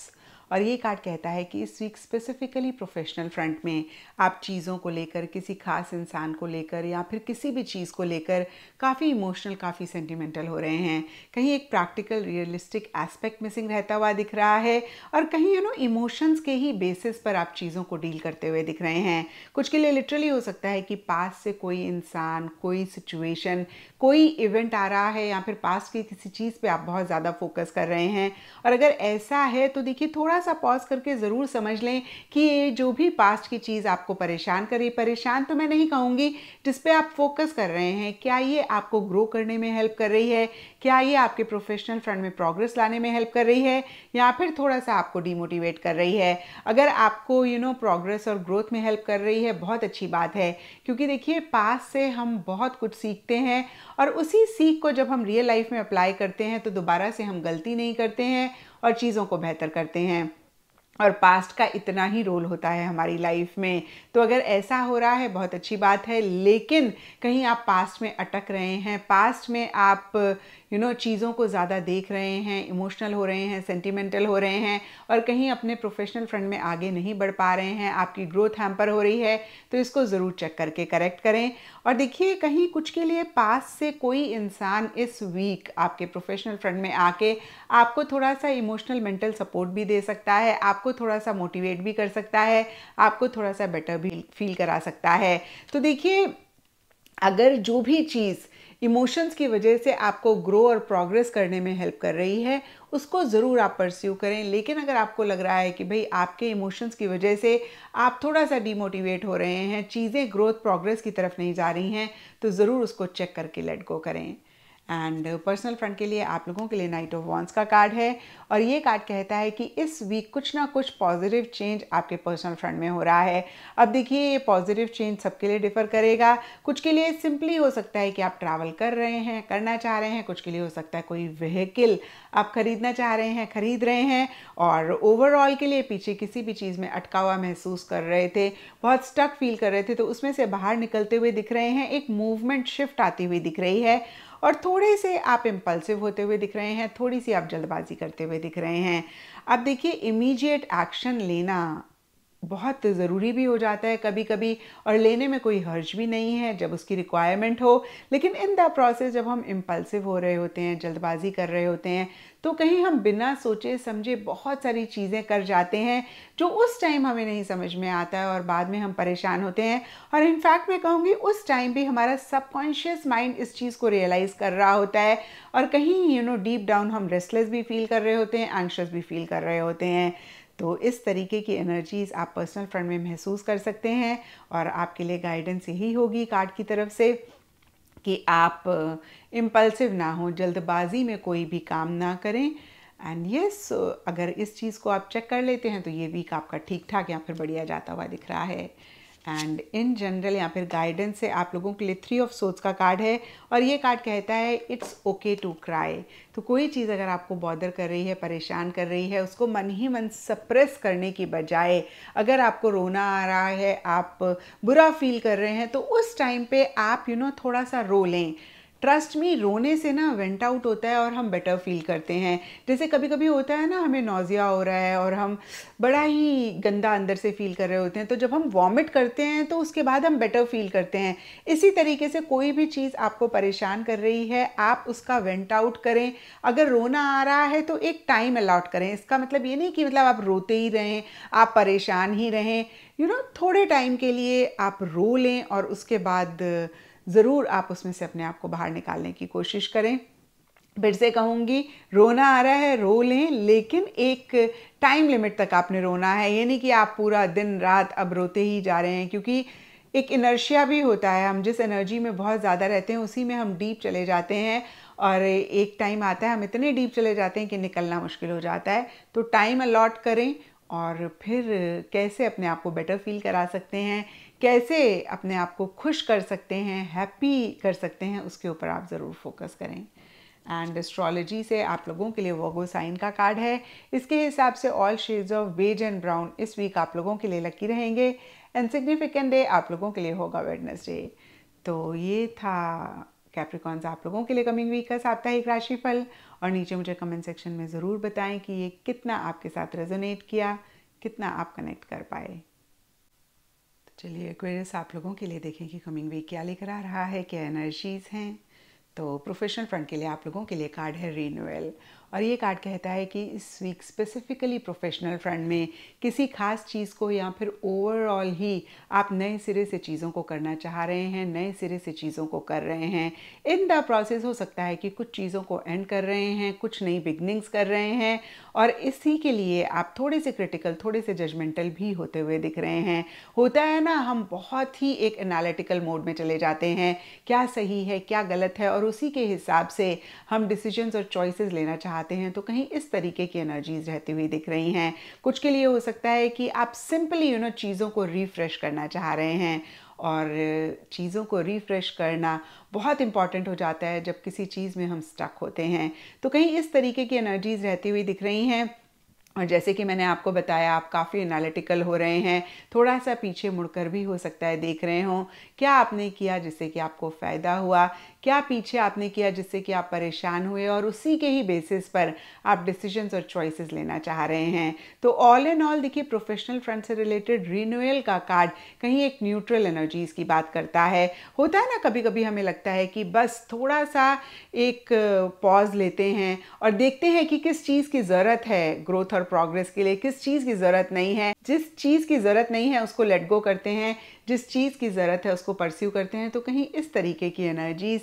और ये कार्ड कहता है कि इस वीक स्पेसिफिकली प्रोफेशनल फ्रंट में आप चीज़ों को लेकर किसी खास इंसान को लेकर या फिर किसी भी चीज़ को लेकर काफ़ी इमोशनल काफ़ी सेंटिमेंटल हो रहे हैं कहीं एक प्रैक्टिकल रियलिस्टिक एस्पेक्ट मिसिंग रहता हुआ दिख रहा है और कहीं यू नो इमोशंस के ही बेसिस पर आप चीज़ों को डील करते हुए दिख रहे हैं कुछ के लिए लिटरली हो सकता है कि पास से कोई इंसान कोई सिचुएशन कोई इवेंट आ रहा है या फिर पास की किसी चीज़ पर आप बहुत ज़्यादा फोकस कर रहे हैं और अगर ऐसा है तो देखिए थोड़ा थोड़ा सा पॉज करके ज़रूर समझ लें कि ये जो भी पास्ट की चीज़ आपको परेशान रही परेशान तो मैं नहीं कहूँगी जिस पे आप फोकस कर रहे हैं क्या ये आपको ग्रो करने में हेल्प कर रही है क्या ये आपके प्रोफेशनल फ्रंट में प्रोग्रेस लाने में हेल्प कर रही है या फिर थोड़ा सा आपको डिमोटिवेट कर रही है अगर आपको यू नो प्रोग्रेस और ग्रोथ में हेल्प कर रही है बहुत अच्छी बात है क्योंकि देखिए पास से हम बहुत कुछ सीखते हैं और उसी सीख को जब हम रियल लाइफ में अप्लाई करते हैं तो दोबारा से हम गलती नहीं करते हैं और चीज़ों को बेहतर करते हैं और पास्ट का इतना ही रोल होता है हमारी लाइफ में तो अगर ऐसा हो रहा है बहुत अच्छी बात है लेकिन कहीं आप पास्ट में अटक रहे हैं पास्ट में आप यू नो चीज़ों को ज़्यादा देख रहे हैं इमोशनल हो रहे हैं सेंटिमेंटल हो रहे हैं और कहीं अपने प्रोफेशनल फ्रंट में आगे नहीं बढ़ पा रहे हैं आपकी ग्रोथ हैम्पर हो रही है तो इसको ज़रूर चेक करके करेक्ट करें और देखिए कहीं कुछ के लिए पास से कोई इंसान इस वीक आपके प्रोफेशनल फ्रंट में आके आपको थोड़ा सा इमोशनल मेंटल सपोर्ट भी दे सकता है आपको थोड़ा सा मोटिवेट भी कर सकता है आपको थोड़ा सा बेटर भी फील करा सकता है तो देखिए अगर जो भी चीज़ इमोशंस की वजह से आपको ग्रो और प्रोग्रेस करने में हेल्प कर रही है उसको ज़रूर आप परस्यू करें लेकिन अगर आपको लग रहा है कि भाई आपके इमोशंस की वजह से आप थोड़ा सा डीमोटिवेट हो रहे हैं चीज़ें ग्रोथ प्रोग्रेस की तरफ नहीं जा रही हैं तो ज़रूर उसको चेक करके लेट गो करें एंड पर्सनल फ्रंट के लिए आप लोगों के लिए नाइट ऑफ वॉन्स का कार्ड है और ये कार्ड कहता है कि इस वीक कुछ ना कुछ पॉजिटिव चेंज आपके पर्सनल फ्रंट में हो रहा है अब देखिए ये पॉजिटिव चेंज सबके लिए डिफर करेगा कुछ के लिए सिंपली हो सकता है कि आप ट्रैवल कर रहे हैं करना चाह रहे हैं कुछ के लिए हो सकता है कोई व्हीकल आप खरीदना चाह रहे हैं खरीद रहे हैं और ओवरऑल के लिए पीछे किसी भी चीज़ में अटका हुआ महसूस कर रहे थे बहुत स्टक फील कर रहे थे तो उसमें से बाहर निकलते हुए दिख रहे हैं एक मूवमेंट शिफ्ट आती हुई दिख रही है और थोड़े से आप इम्पल्सिव होते हुए दिख रहे हैं थोड़ी सी आप जल्दबाजी करते हुए दिख रहे हैं अब देखिए इमीडिएट एक्शन लेना बहुत ज़रूरी भी हो जाता है कभी कभी और लेने में कोई हर्ज भी नहीं है जब उसकी रिक्वायरमेंट हो लेकिन इन द प्रोसेस जब हम इम्पल्सिव हो रहे होते हैं जल्दबाजी कर रहे होते हैं तो कहीं हम बिना सोचे समझे बहुत सारी चीज़ें कर जाते हैं जो उस टाइम हमें नहीं समझ में आता है और बाद में हम परेशान होते हैं और इनफैक्ट मैं कहूँगी उस टाइम भी हमारा सबकॉन्शियस माइंड इस चीज़ को रियलाइज़ कर रहा होता है और कहीं यू नो डीप डाउन हम रेस्टलेस भी फील कर रहे होते हैं एंशस भी फील कर रहे होते हैं तो इस तरीके की एनर्जीज़ आप पर्सनल फ्रंट में महसूस कर सकते हैं और आपके लिए गाइडेंस यही होगी कार्ड की तरफ से कि आप इम्पल्सिव ना हो जल्दबाजी में कोई भी काम ना करें एंड यस yes, अगर इस चीज़ को आप चेक कर लेते हैं तो ये वीक आपका ठीक ठाक या फिर बढ़िया जाता हुआ दिख रहा है एंड इन जनरल यहाँ फिर गाइडेंस से आप लोगों के लिए थ्री ऑफ सोच का कार्ड है और ये कार्ड कहता है इट्स ओके टू क्राई तो कोई चीज़ अगर आपको बॉदर कर रही है परेशान कर रही है उसको मन ही मन सप्रेस करने की बजाय अगर आपको रोना आ रहा है आप बुरा फील कर रहे हैं तो उस टाइम पे आप यू you नो know, थोड़ा सा रो लें ट्रस्ट मी रोने से ना वेंट आउट होता है और हम बेटर फील करते हैं जैसे कभी कभी होता है ना हमें नोज़िया हो रहा है और हम बड़ा ही गंदा अंदर से फील कर रहे होते हैं तो जब हम वॉमिट करते हैं तो उसके बाद हम बेटर फील करते हैं इसी तरीके से कोई भी चीज़ आपको परेशान कर रही है आप उसका वेंट आउट करें अगर रोना आ रहा है तो एक टाइम अलाउट करें इसका मतलब ये नहीं कि मतलब आप रोते ही रहें आप परेशान ही रहें यू you नो know, थोड़े टाइम के लिए आप रो लें और उसके बाद ज़रूर आप उसमें से अपने आप को बाहर निकालने की कोशिश करें फिर से कहूँगी रोना आ रहा है रो लें लेकिन एक टाइम लिमिट तक आपने रोना है ये नहीं कि आप पूरा दिन रात अब रोते ही जा रहे हैं क्योंकि एक इनर्शिया भी होता है हम जिस एनर्जी में बहुत ज़्यादा रहते हैं उसी में हम डीप चले जाते हैं और एक टाइम आता है हम इतने डीप चले जाते हैं कि निकलना मुश्किल हो जाता है तो टाइम अलॉट करें और फिर कैसे अपने आप को बेटर फील करा सकते हैं कैसे अपने आप को खुश कर सकते हैं हैप्पी कर सकते हैं उसके ऊपर आप ज़रूर फोकस करें एंड एस्ट्रोलॉजी से आप लोगों के लिए वर्गो साइन का कार्ड है इसके हिसाब से all shades of beige and brown इस वीक आप लोगों के लिए लकी रहेंगे एंड सिग्निफिकेंट डे आप लोगों के लिए होगा वेडनेसडे तो ये था कैप्रिकॉन्स आप लोगों के लिए कमिंग वीक का साप्ताहिक राशिफल और नीचे मुझे कमेंट सेक्शन में ज़रूर बताएं कि ये कितना आपके साथ रेजोनेट किया कितना आप कनेक्ट कर पाए चलिए क्वेरियस आप लोगों के लिए देखें कि कमिंग वीक क्या लेकर आ रहा है क्या एनर्जीज हैं तो प्रोफेशनल फ्रंट के लिए आप लोगों के लिए कार्ड है रीनोएल और ये कार्ड कहता है कि इस वीक स्पेसिफिकली प्रोफेशनल फ्रंट में किसी खास चीज़ को या फिर ओवरऑल ही आप नए सिरे से चीज़ों को करना चाह रहे हैं नए सिरे से चीज़ों को कर रहे हैं इन द प्रोसेस हो सकता है कि कुछ चीज़ों को एंड कर रहे हैं कुछ नई बिगनिंग्स कर रहे हैं और इसी के लिए आप थोड़े से क्रिटिकल थोड़े से जजमेंटल भी होते हुए दिख रहे हैं होता है ना हम बहुत ही एक एनालिटिकल मोड में चले जाते हैं क्या सही है क्या गलत है और उसी के हिसाब से हम डिसीजंस और चॉइसेस लेना चाह चाहते हैं तो कहीं इस तरीके की एनर्जीज रहती हुई दिख रही हैं कुछ के लिए हो सकता है कि आप सिंपली यू नो चीज़ों को रिफ्रेश करना चाह रहे हैं और चीज़ों को रिफ्रेश करना बहुत इंपॉर्टेंट हो जाता है जब किसी चीज़ में हम स्टक होते हैं तो कहीं इस तरीके की एनर्जीज रहती हुई दिख रही हैं और जैसे कि मैंने आपको बताया आप काफ़ी एनालिटिकल हो रहे हैं थोड़ा सा पीछे मुड़कर भी हो सकता है देख रहे हों क्या आपने किया जिससे कि आपको फ़ायदा हुआ क्या पीछे आपने किया जिससे कि आप परेशान हुए और उसी के ही बेसिस पर आप डिसीजंस और चॉइसेस लेना चाह रहे हैं तो ऑल एंड ऑल देखिए प्रोफेशनल फ्रंट से रिलेटेड रिन्यूअल का कार्ड कहीं एक न्यूट्रल एनर्जीज की बात करता है होता है ना कभी कभी हमें लगता है कि बस थोड़ा सा एक पॉज लेते हैं और देखते हैं कि किस चीज़ की ज़रूरत है ग्रोथ और प्रोग्रेस के लिए किस चीज़ की ज़रूरत नहीं है जिस चीज़ की ज़रूरत नहीं है उसको लेट गो करते हैं जिस चीज़ की ज़रूरत है उसको परस्यू करते हैं तो कहीं इस तरीके की एनर्जीज़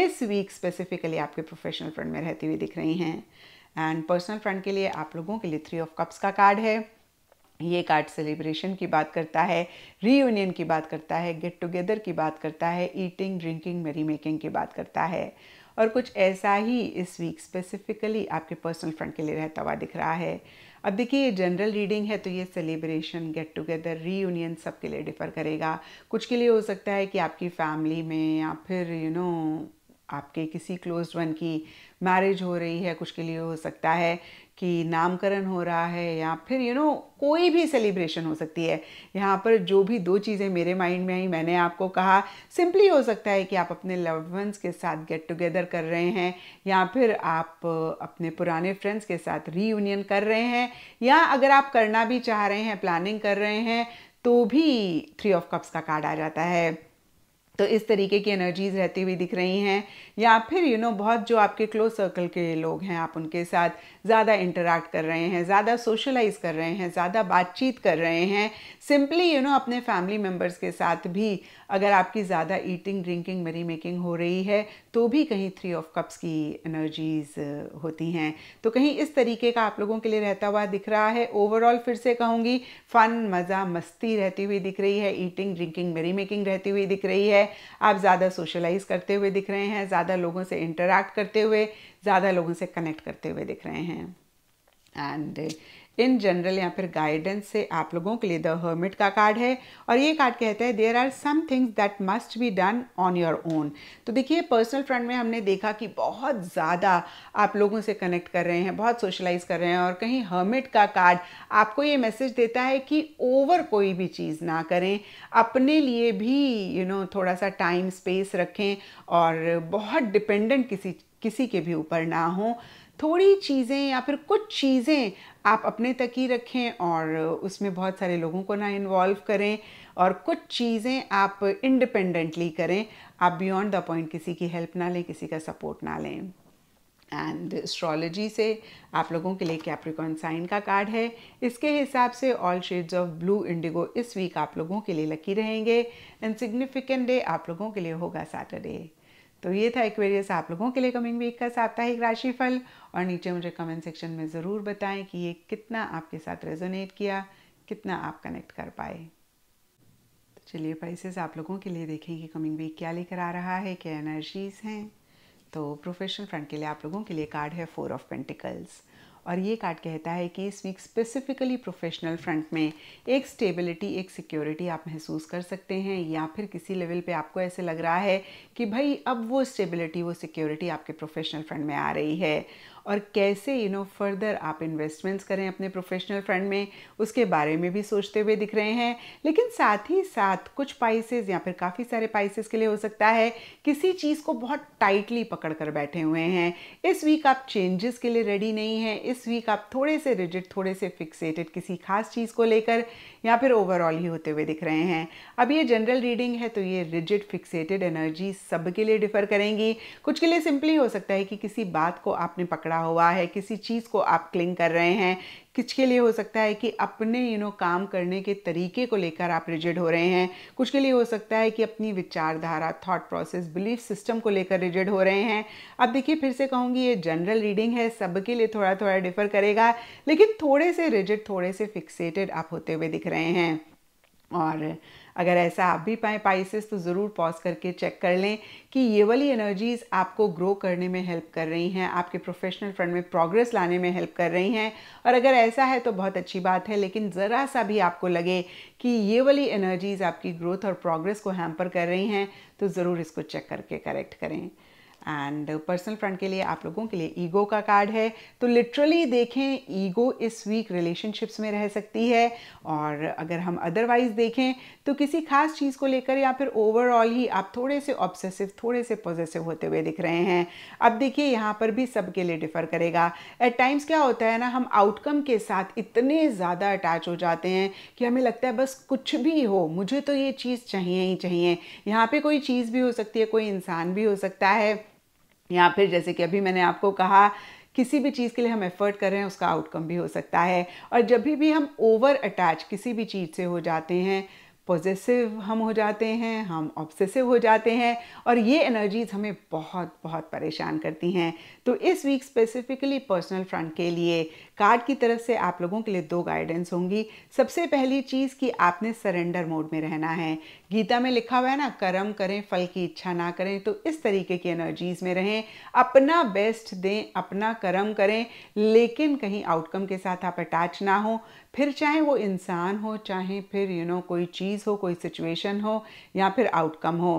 इस वीक स्पेसिफिकली आपके प्रोफेशनल फ्रंट में रहती हुई दिख रही हैं एंड पर्सनल फ्रंट के लिए आप लोगों के लिए थ्री ऑफ कप्स का कार्ड है ये कार्ड सेलिब्रेशन की बात करता है रीयूनियन की बात करता है गेट टुगेदर की बात करता है ईटिंग ड्रिंकिंग मेरी मेकिंग की बात करता है और कुछ ऐसा ही इस वीक स्पेसिफिकली आपके पर्सनल फ्रंट के लिए रहता हुआ दिख रहा है अब देखिए ये जनरल रीडिंग है तो ये सेलिब्रेशन गेट टुगेदर रीयूनियन सब के लिए डिफर करेगा कुछ के लिए हो सकता है कि आपकी फैमिली में या फिर यू you नो know, आपके किसी क्लोज वन की मैरिज हो रही है कुछ के लिए हो सकता है कि नामकरण हो रहा है या फिर यू you नो know, कोई भी सेलिब्रेशन हो सकती है यहाँ पर जो भी दो चीज़ें मेरे माइंड में आई मैंने आपको कहा सिंपली हो सकता है कि आप अपने लव्ड वंस के साथ गेट टुगेदर कर रहे हैं या फिर आप अपने पुराने फ्रेंड्स के साथ रीयूनियन कर रहे हैं या अगर आप करना भी चाह रहे हैं प्लानिंग कर रहे हैं तो भी थ्री ऑफ कप्स का कार्ड आ जाता है तो इस तरीके की एनर्जीज रहती हुई दिख रही हैं या फिर यू you नो know, बहुत जो आपके क्लोज सर्कल के लोग हैं आप उनके साथ ज़्यादा इंटरेक्ट कर रहे हैं ज़्यादा सोशलाइज कर रहे हैं ज़्यादा बातचीत कर रहे हैं सिंपली यू नो अपने फैमिली मेम्बर्स के साथ भी अगर आपकी ज़्यादा ईटिंग ड्रिंकिंग मरी मेकिंग हो रही है तो भी कहीं थ्री ऑफ कप्स की एनर्जीज़ होती हैं तो कहीं इस तरीके का आप लोगों के लिए रहता हुआ दिख रहा है ओवरऑल फिर से कहूँगी फ़न मज़ा मस्ती रहती हुई दिख रही है ईटिंग ड्रिंकिंग मेरी मेकिंग रहती हुई दिख रही है आप ज़्यादा सोशलाइज करते हुए दिख रहे हैं ज़्यादा लोगों से इंटरेक्ट करते हुए ज़्यादा लोगों से कनेक्ट करते हुए दिख रहे हैं एंड इन जनरल या फिर गाइडेंस से आप लोगों के लिए द हर्मिट का कार्ड है और ये कार्ड कहता है there are some things that must be done on your own तो देखिए पर्सनल फ्रंट में हमने देखा कि बहुत ज़्यादा आप लोगों से कनेक्ट कर रहे हैं बहुत सोशलाइज कर रहे हैं और कहीं हर्मिट का कार्ड आपको ये मैसेज देता है कि ओवर कोई भी चीज़ ना करें अपने लिए भी यू you नो know, थोड़ा सा टाइम स्पेस रखें और बहुत डिपेंडेंट किसी किसी के भी ऊपर ना हों थोड़ी चीज़ें या फिर कुछ चीज़ें आप अपने तक ही रखें और उसमें बहुत सारे लोगों को ना इन्वॉल्व करें और कुछ चीज़ें आप इंडिपेंडेंटली करें आप बियॉन्ड द पॉइंट किसी की हेल्प ना लें किसी का सपोर्ट ना लें एंड एस्ट्रोलॉजी से आप लोगों के लिए कैप्रिकॉन साइन का कार्ड है इसके हिसाब से all shades of blue indigo इस वीक आप लोगों के लिए लकी रहेंगे एंड सिग्निफिकेंट डे आप लोगों के लिए होगा सैटरडे तो ये था एक्वेरियस आप लोगों के लिए कमिंग वीक का साप्ताहिक राशिफल और नीचे मुझे कमेंट सेक्शन में ज़रूर बताएं कि ये कितना आपके साथ रेजोनेट किया कितना आप कनेक्ट कर पाए तो चलिए पैसेस आप लोगों के लिए देखें कि कमिंग वीक क्या लेकर आ रहा है क्या एनर्जीज हैं तो प्रोफेशनल फ्रंट के लिए आप लोगों के लिए कार्ड है फोर ऑफ पेंटिकल्स और ये कार्ड कहता है कि इस वीक स्पेसिफिकली प्रोफेशनल फ्रंट में एक स्टेबिलिटी एक सिक्योरिटी आप महसूस कर सकते हैं या फिर किसी लेवल पे आपको ऐसे लग रहा है कि भाई अब वो स्टेबिलिटी वो सिक्योरिटी आपके प्रोफेशनल फ्रंट में आ रही है और कैसे यू नो फर्दर आप इन्वेस्टमेंट्स करें अपने प्रोफेशनल फ्रेंड में उसके बारे में भी सोचते हुए दिख रहे हैं लेकिन साथ ही साथ कुछ पाइसेस या फिर काफ़ी सारे पाइसेस के लिए हो सकता है किसी चीज़ को बहुत टाइटली पकड़ कर बैठे हुए हैं इस वीक आप चेंजेस के लिए रेडी नहीं हैं इस वीक आप थोड़े से रिजिट थोड़े से फिक्सेटेड किसी खास चीज़ को लेकर या फिर ओवरऑल ही होते हुए दिख रहे हैं अब ये जनरल रीडिंग है तो ये रिजिड फिक्सेटेड एनर्जी सबके लिए डिफर करेंगी कुछ के लिए सिंपली हो सकता है कि किसी बात को आपने पकड़ा हुआ है किसी चीज़ को आप क्लिंग कर रहे हैं किसके लिए हो सकता है कि अपने यू नो काम करने के तरीके को लेकर आप रिजिड हो रहे हैं कुछ के लिए हो सकता है कि अपनी विचारधारा थॉट प्रोसेस बिलीफ सिस्टम को लेकर रिजिड हो रहे हैं अब देखिए फिर से कहूँगी ये जनरल रीडिंग है सबके लिए थोड़ा थोड़ा डिफर करेगा लेकिन थोड़े से रिजिड थोड़े से फिक्सेटेड आप होते हुए दिख रहे हैं और अगर ऐसा आप भी पाएँ पाइसिस तो ज़रूर पॉज करके चेक कर लें कि ये वाली एनर्जीज़ आपको ग्रो करने में हेल्प कर रही हैं आपके प्रोफेशनल फ्रंट में प्रोग्रेस लाने में हेल्प कर रही हैं और अगर ऐसा है तो बहुत अच्छी बात है लेकिन ज़रा सा भी आपको लगे कि ये वाली एनर्जीज़ आपकी ग्रोथ और प्रोग्रेस को हैम्पर कर रही हैं तो ज़रूर इसको चेक करके करेक्ट करें एंड पर्सनल फ्रंट के लिए आप लोगों के लिए ईगो का कार्ड है तो लिटरली देखें ईगो इस वीक रिलेशनशिप्स में रह सकती है और अगर हम अदरवाइज देखें तो किसी खास चीज़ को लेकर या फिर ओवरऑल ही आप थोड़े से ऑब्सेसिव थोड़े से पॉजिटिव होते हुए दिख रहे हैं अब देखिए यहाँ पर भी सबके लिए डिफ़र करेगा एट टाइम्स क्या होता है ना हम आउटकम के साथ इतने ज़्यादा अटैच हो जाते हैं कि हमें लगता है बस कुछ भी हो मुझे तो ये चीज़ चाहिए ही चाहिए यहाँ पर कोई चीज़ भी हो सकती है कोई इंसान भी हो सकता है या फिर जैसे कि अभी मैंने आपको कहा किसी भी चीज़ के लिए हम एफ़र्ट कर रहे हैं उसका आउटकम भी हो सकता है और जब भी हम ओवर अटैच किसी भी चीज़ से हो जाते हैं पॉजिटिव हम हो जाते हैं हम ऑब्सेसिव हो जाते हैं और ये एनर्जीज़ हमें बहुत बहुत परेशान करती हैं तो इस वीक स्पेसिफिकली पर्सनल फ्रंट के लिए कार्ड की तरफ से आप लोगों के लिए दो गाइडेंस होंगी सबसे पहली चीज़ कि आपने सरेंडर मोड में रहना है गीता में लिखा हुआ है ना कर्म करें फल की इच्छा ना करें तो इस तरीके की एनर्जीज में रहें अपना बेस्ट दें अपना कर्म करें लेकिन कहीं आउटकम के साथ आप अटैच ना हो फिर चाहे वो इंसान हो चाहे फिर यू you नो know, कोई चीज़ हो कोई सिचुएशन हो या फिर आउटकम हो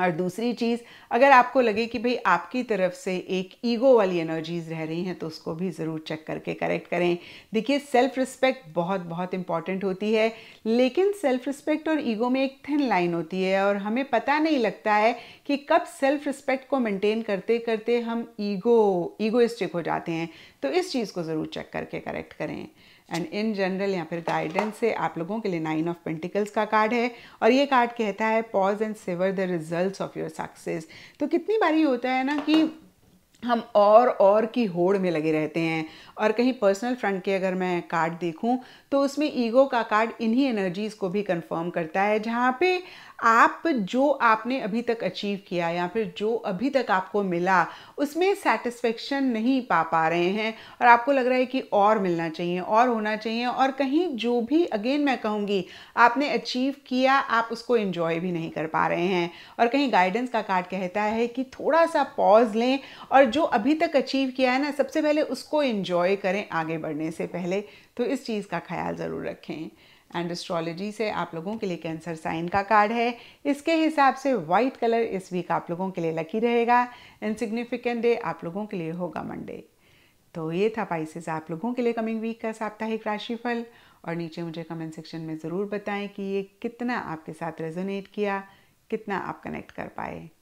और दूसरी चीज़ अगर आपको लगे कि भाई आपकी तरफ से एक ईगो वाली एनर्जीज़ रह रही हैं तो उसको भी ज़रूर चेक करके करेक्ट करें देखिए सेल्फ़ रिस्पेक्ट बहुत बहुत इंपॉर्टेंट होती है लेकिन सेल्फ़ रिस्पेक्ट और ईगो में एक थिन लाइन होती है और हमें पता नहीं लगता है कि कब सेल्फ़ रिस्पेक्ट को मेंटेन करते करते हम ईगो ईगोइस्टिक हो जाते हैं तो इस चीज़ को ज़रूर चेक करके करेक्ट करें एंड इन जनरल या फिर गाइडेंस से आप लोगों के लिए नाइन ऑफ पेंटिकल्स का कार्ड है और ये कार्ड कहता है pause and savour the result of your success तो कितनी बारी होता है ना कि हम और और की होड़ में लगे रहते हैं और कहीं पर्सनल फ्रंट के अगर मैं कार्ड देखूं तो उसमें ईगो का कार्ड इन्हीं एनर्जीज़ को भी कंफर्म करता है जहाँ पे आप जो आपने अभी तक अचीव किया या फिर जो अभी तक आपको मिला उसमें सेटिस्फेक्शन नहीं पा पा रहे हैं और आपको लग रहा है कि और मिलना चाहिए और होना चाहिए और कहीं जो भी अगेन मैं कहूँगी आपने अचीव किया आप उसको इन्जॉय भी नहीं कर पा रहे हैं और कहीं गाइडेंस का कार्ड कहता है कि थोड़ा सा पॉज लें और जो अभी तक अचीव किया है ना सबसे पहले उसको इन्जॉय करें आगे बढ़ने से पहले तो इस चीज़ का ख्याल ज़रूर रखें एंड एस्ट्रोलॉजी से आप लोगों के लिए कैंसर साइन का कार्ड है इसके हिसाब से वाइट कलर इस वीक आप लोगों के लिए लकी रहेगा इनसिग्निफिकेंट डे आप लोगों के लिए होगा मंडे तो ये था पाइसिस आप लोगों के लिए कमिंग वीक का साप्ताहिक राशिफल और नीचे मुझे कमेंट सेक्शन में ज़रूर बताएं कि ये कितना आपके साथ रेजोनेट किया कितना आप कनेक्ट कर पाए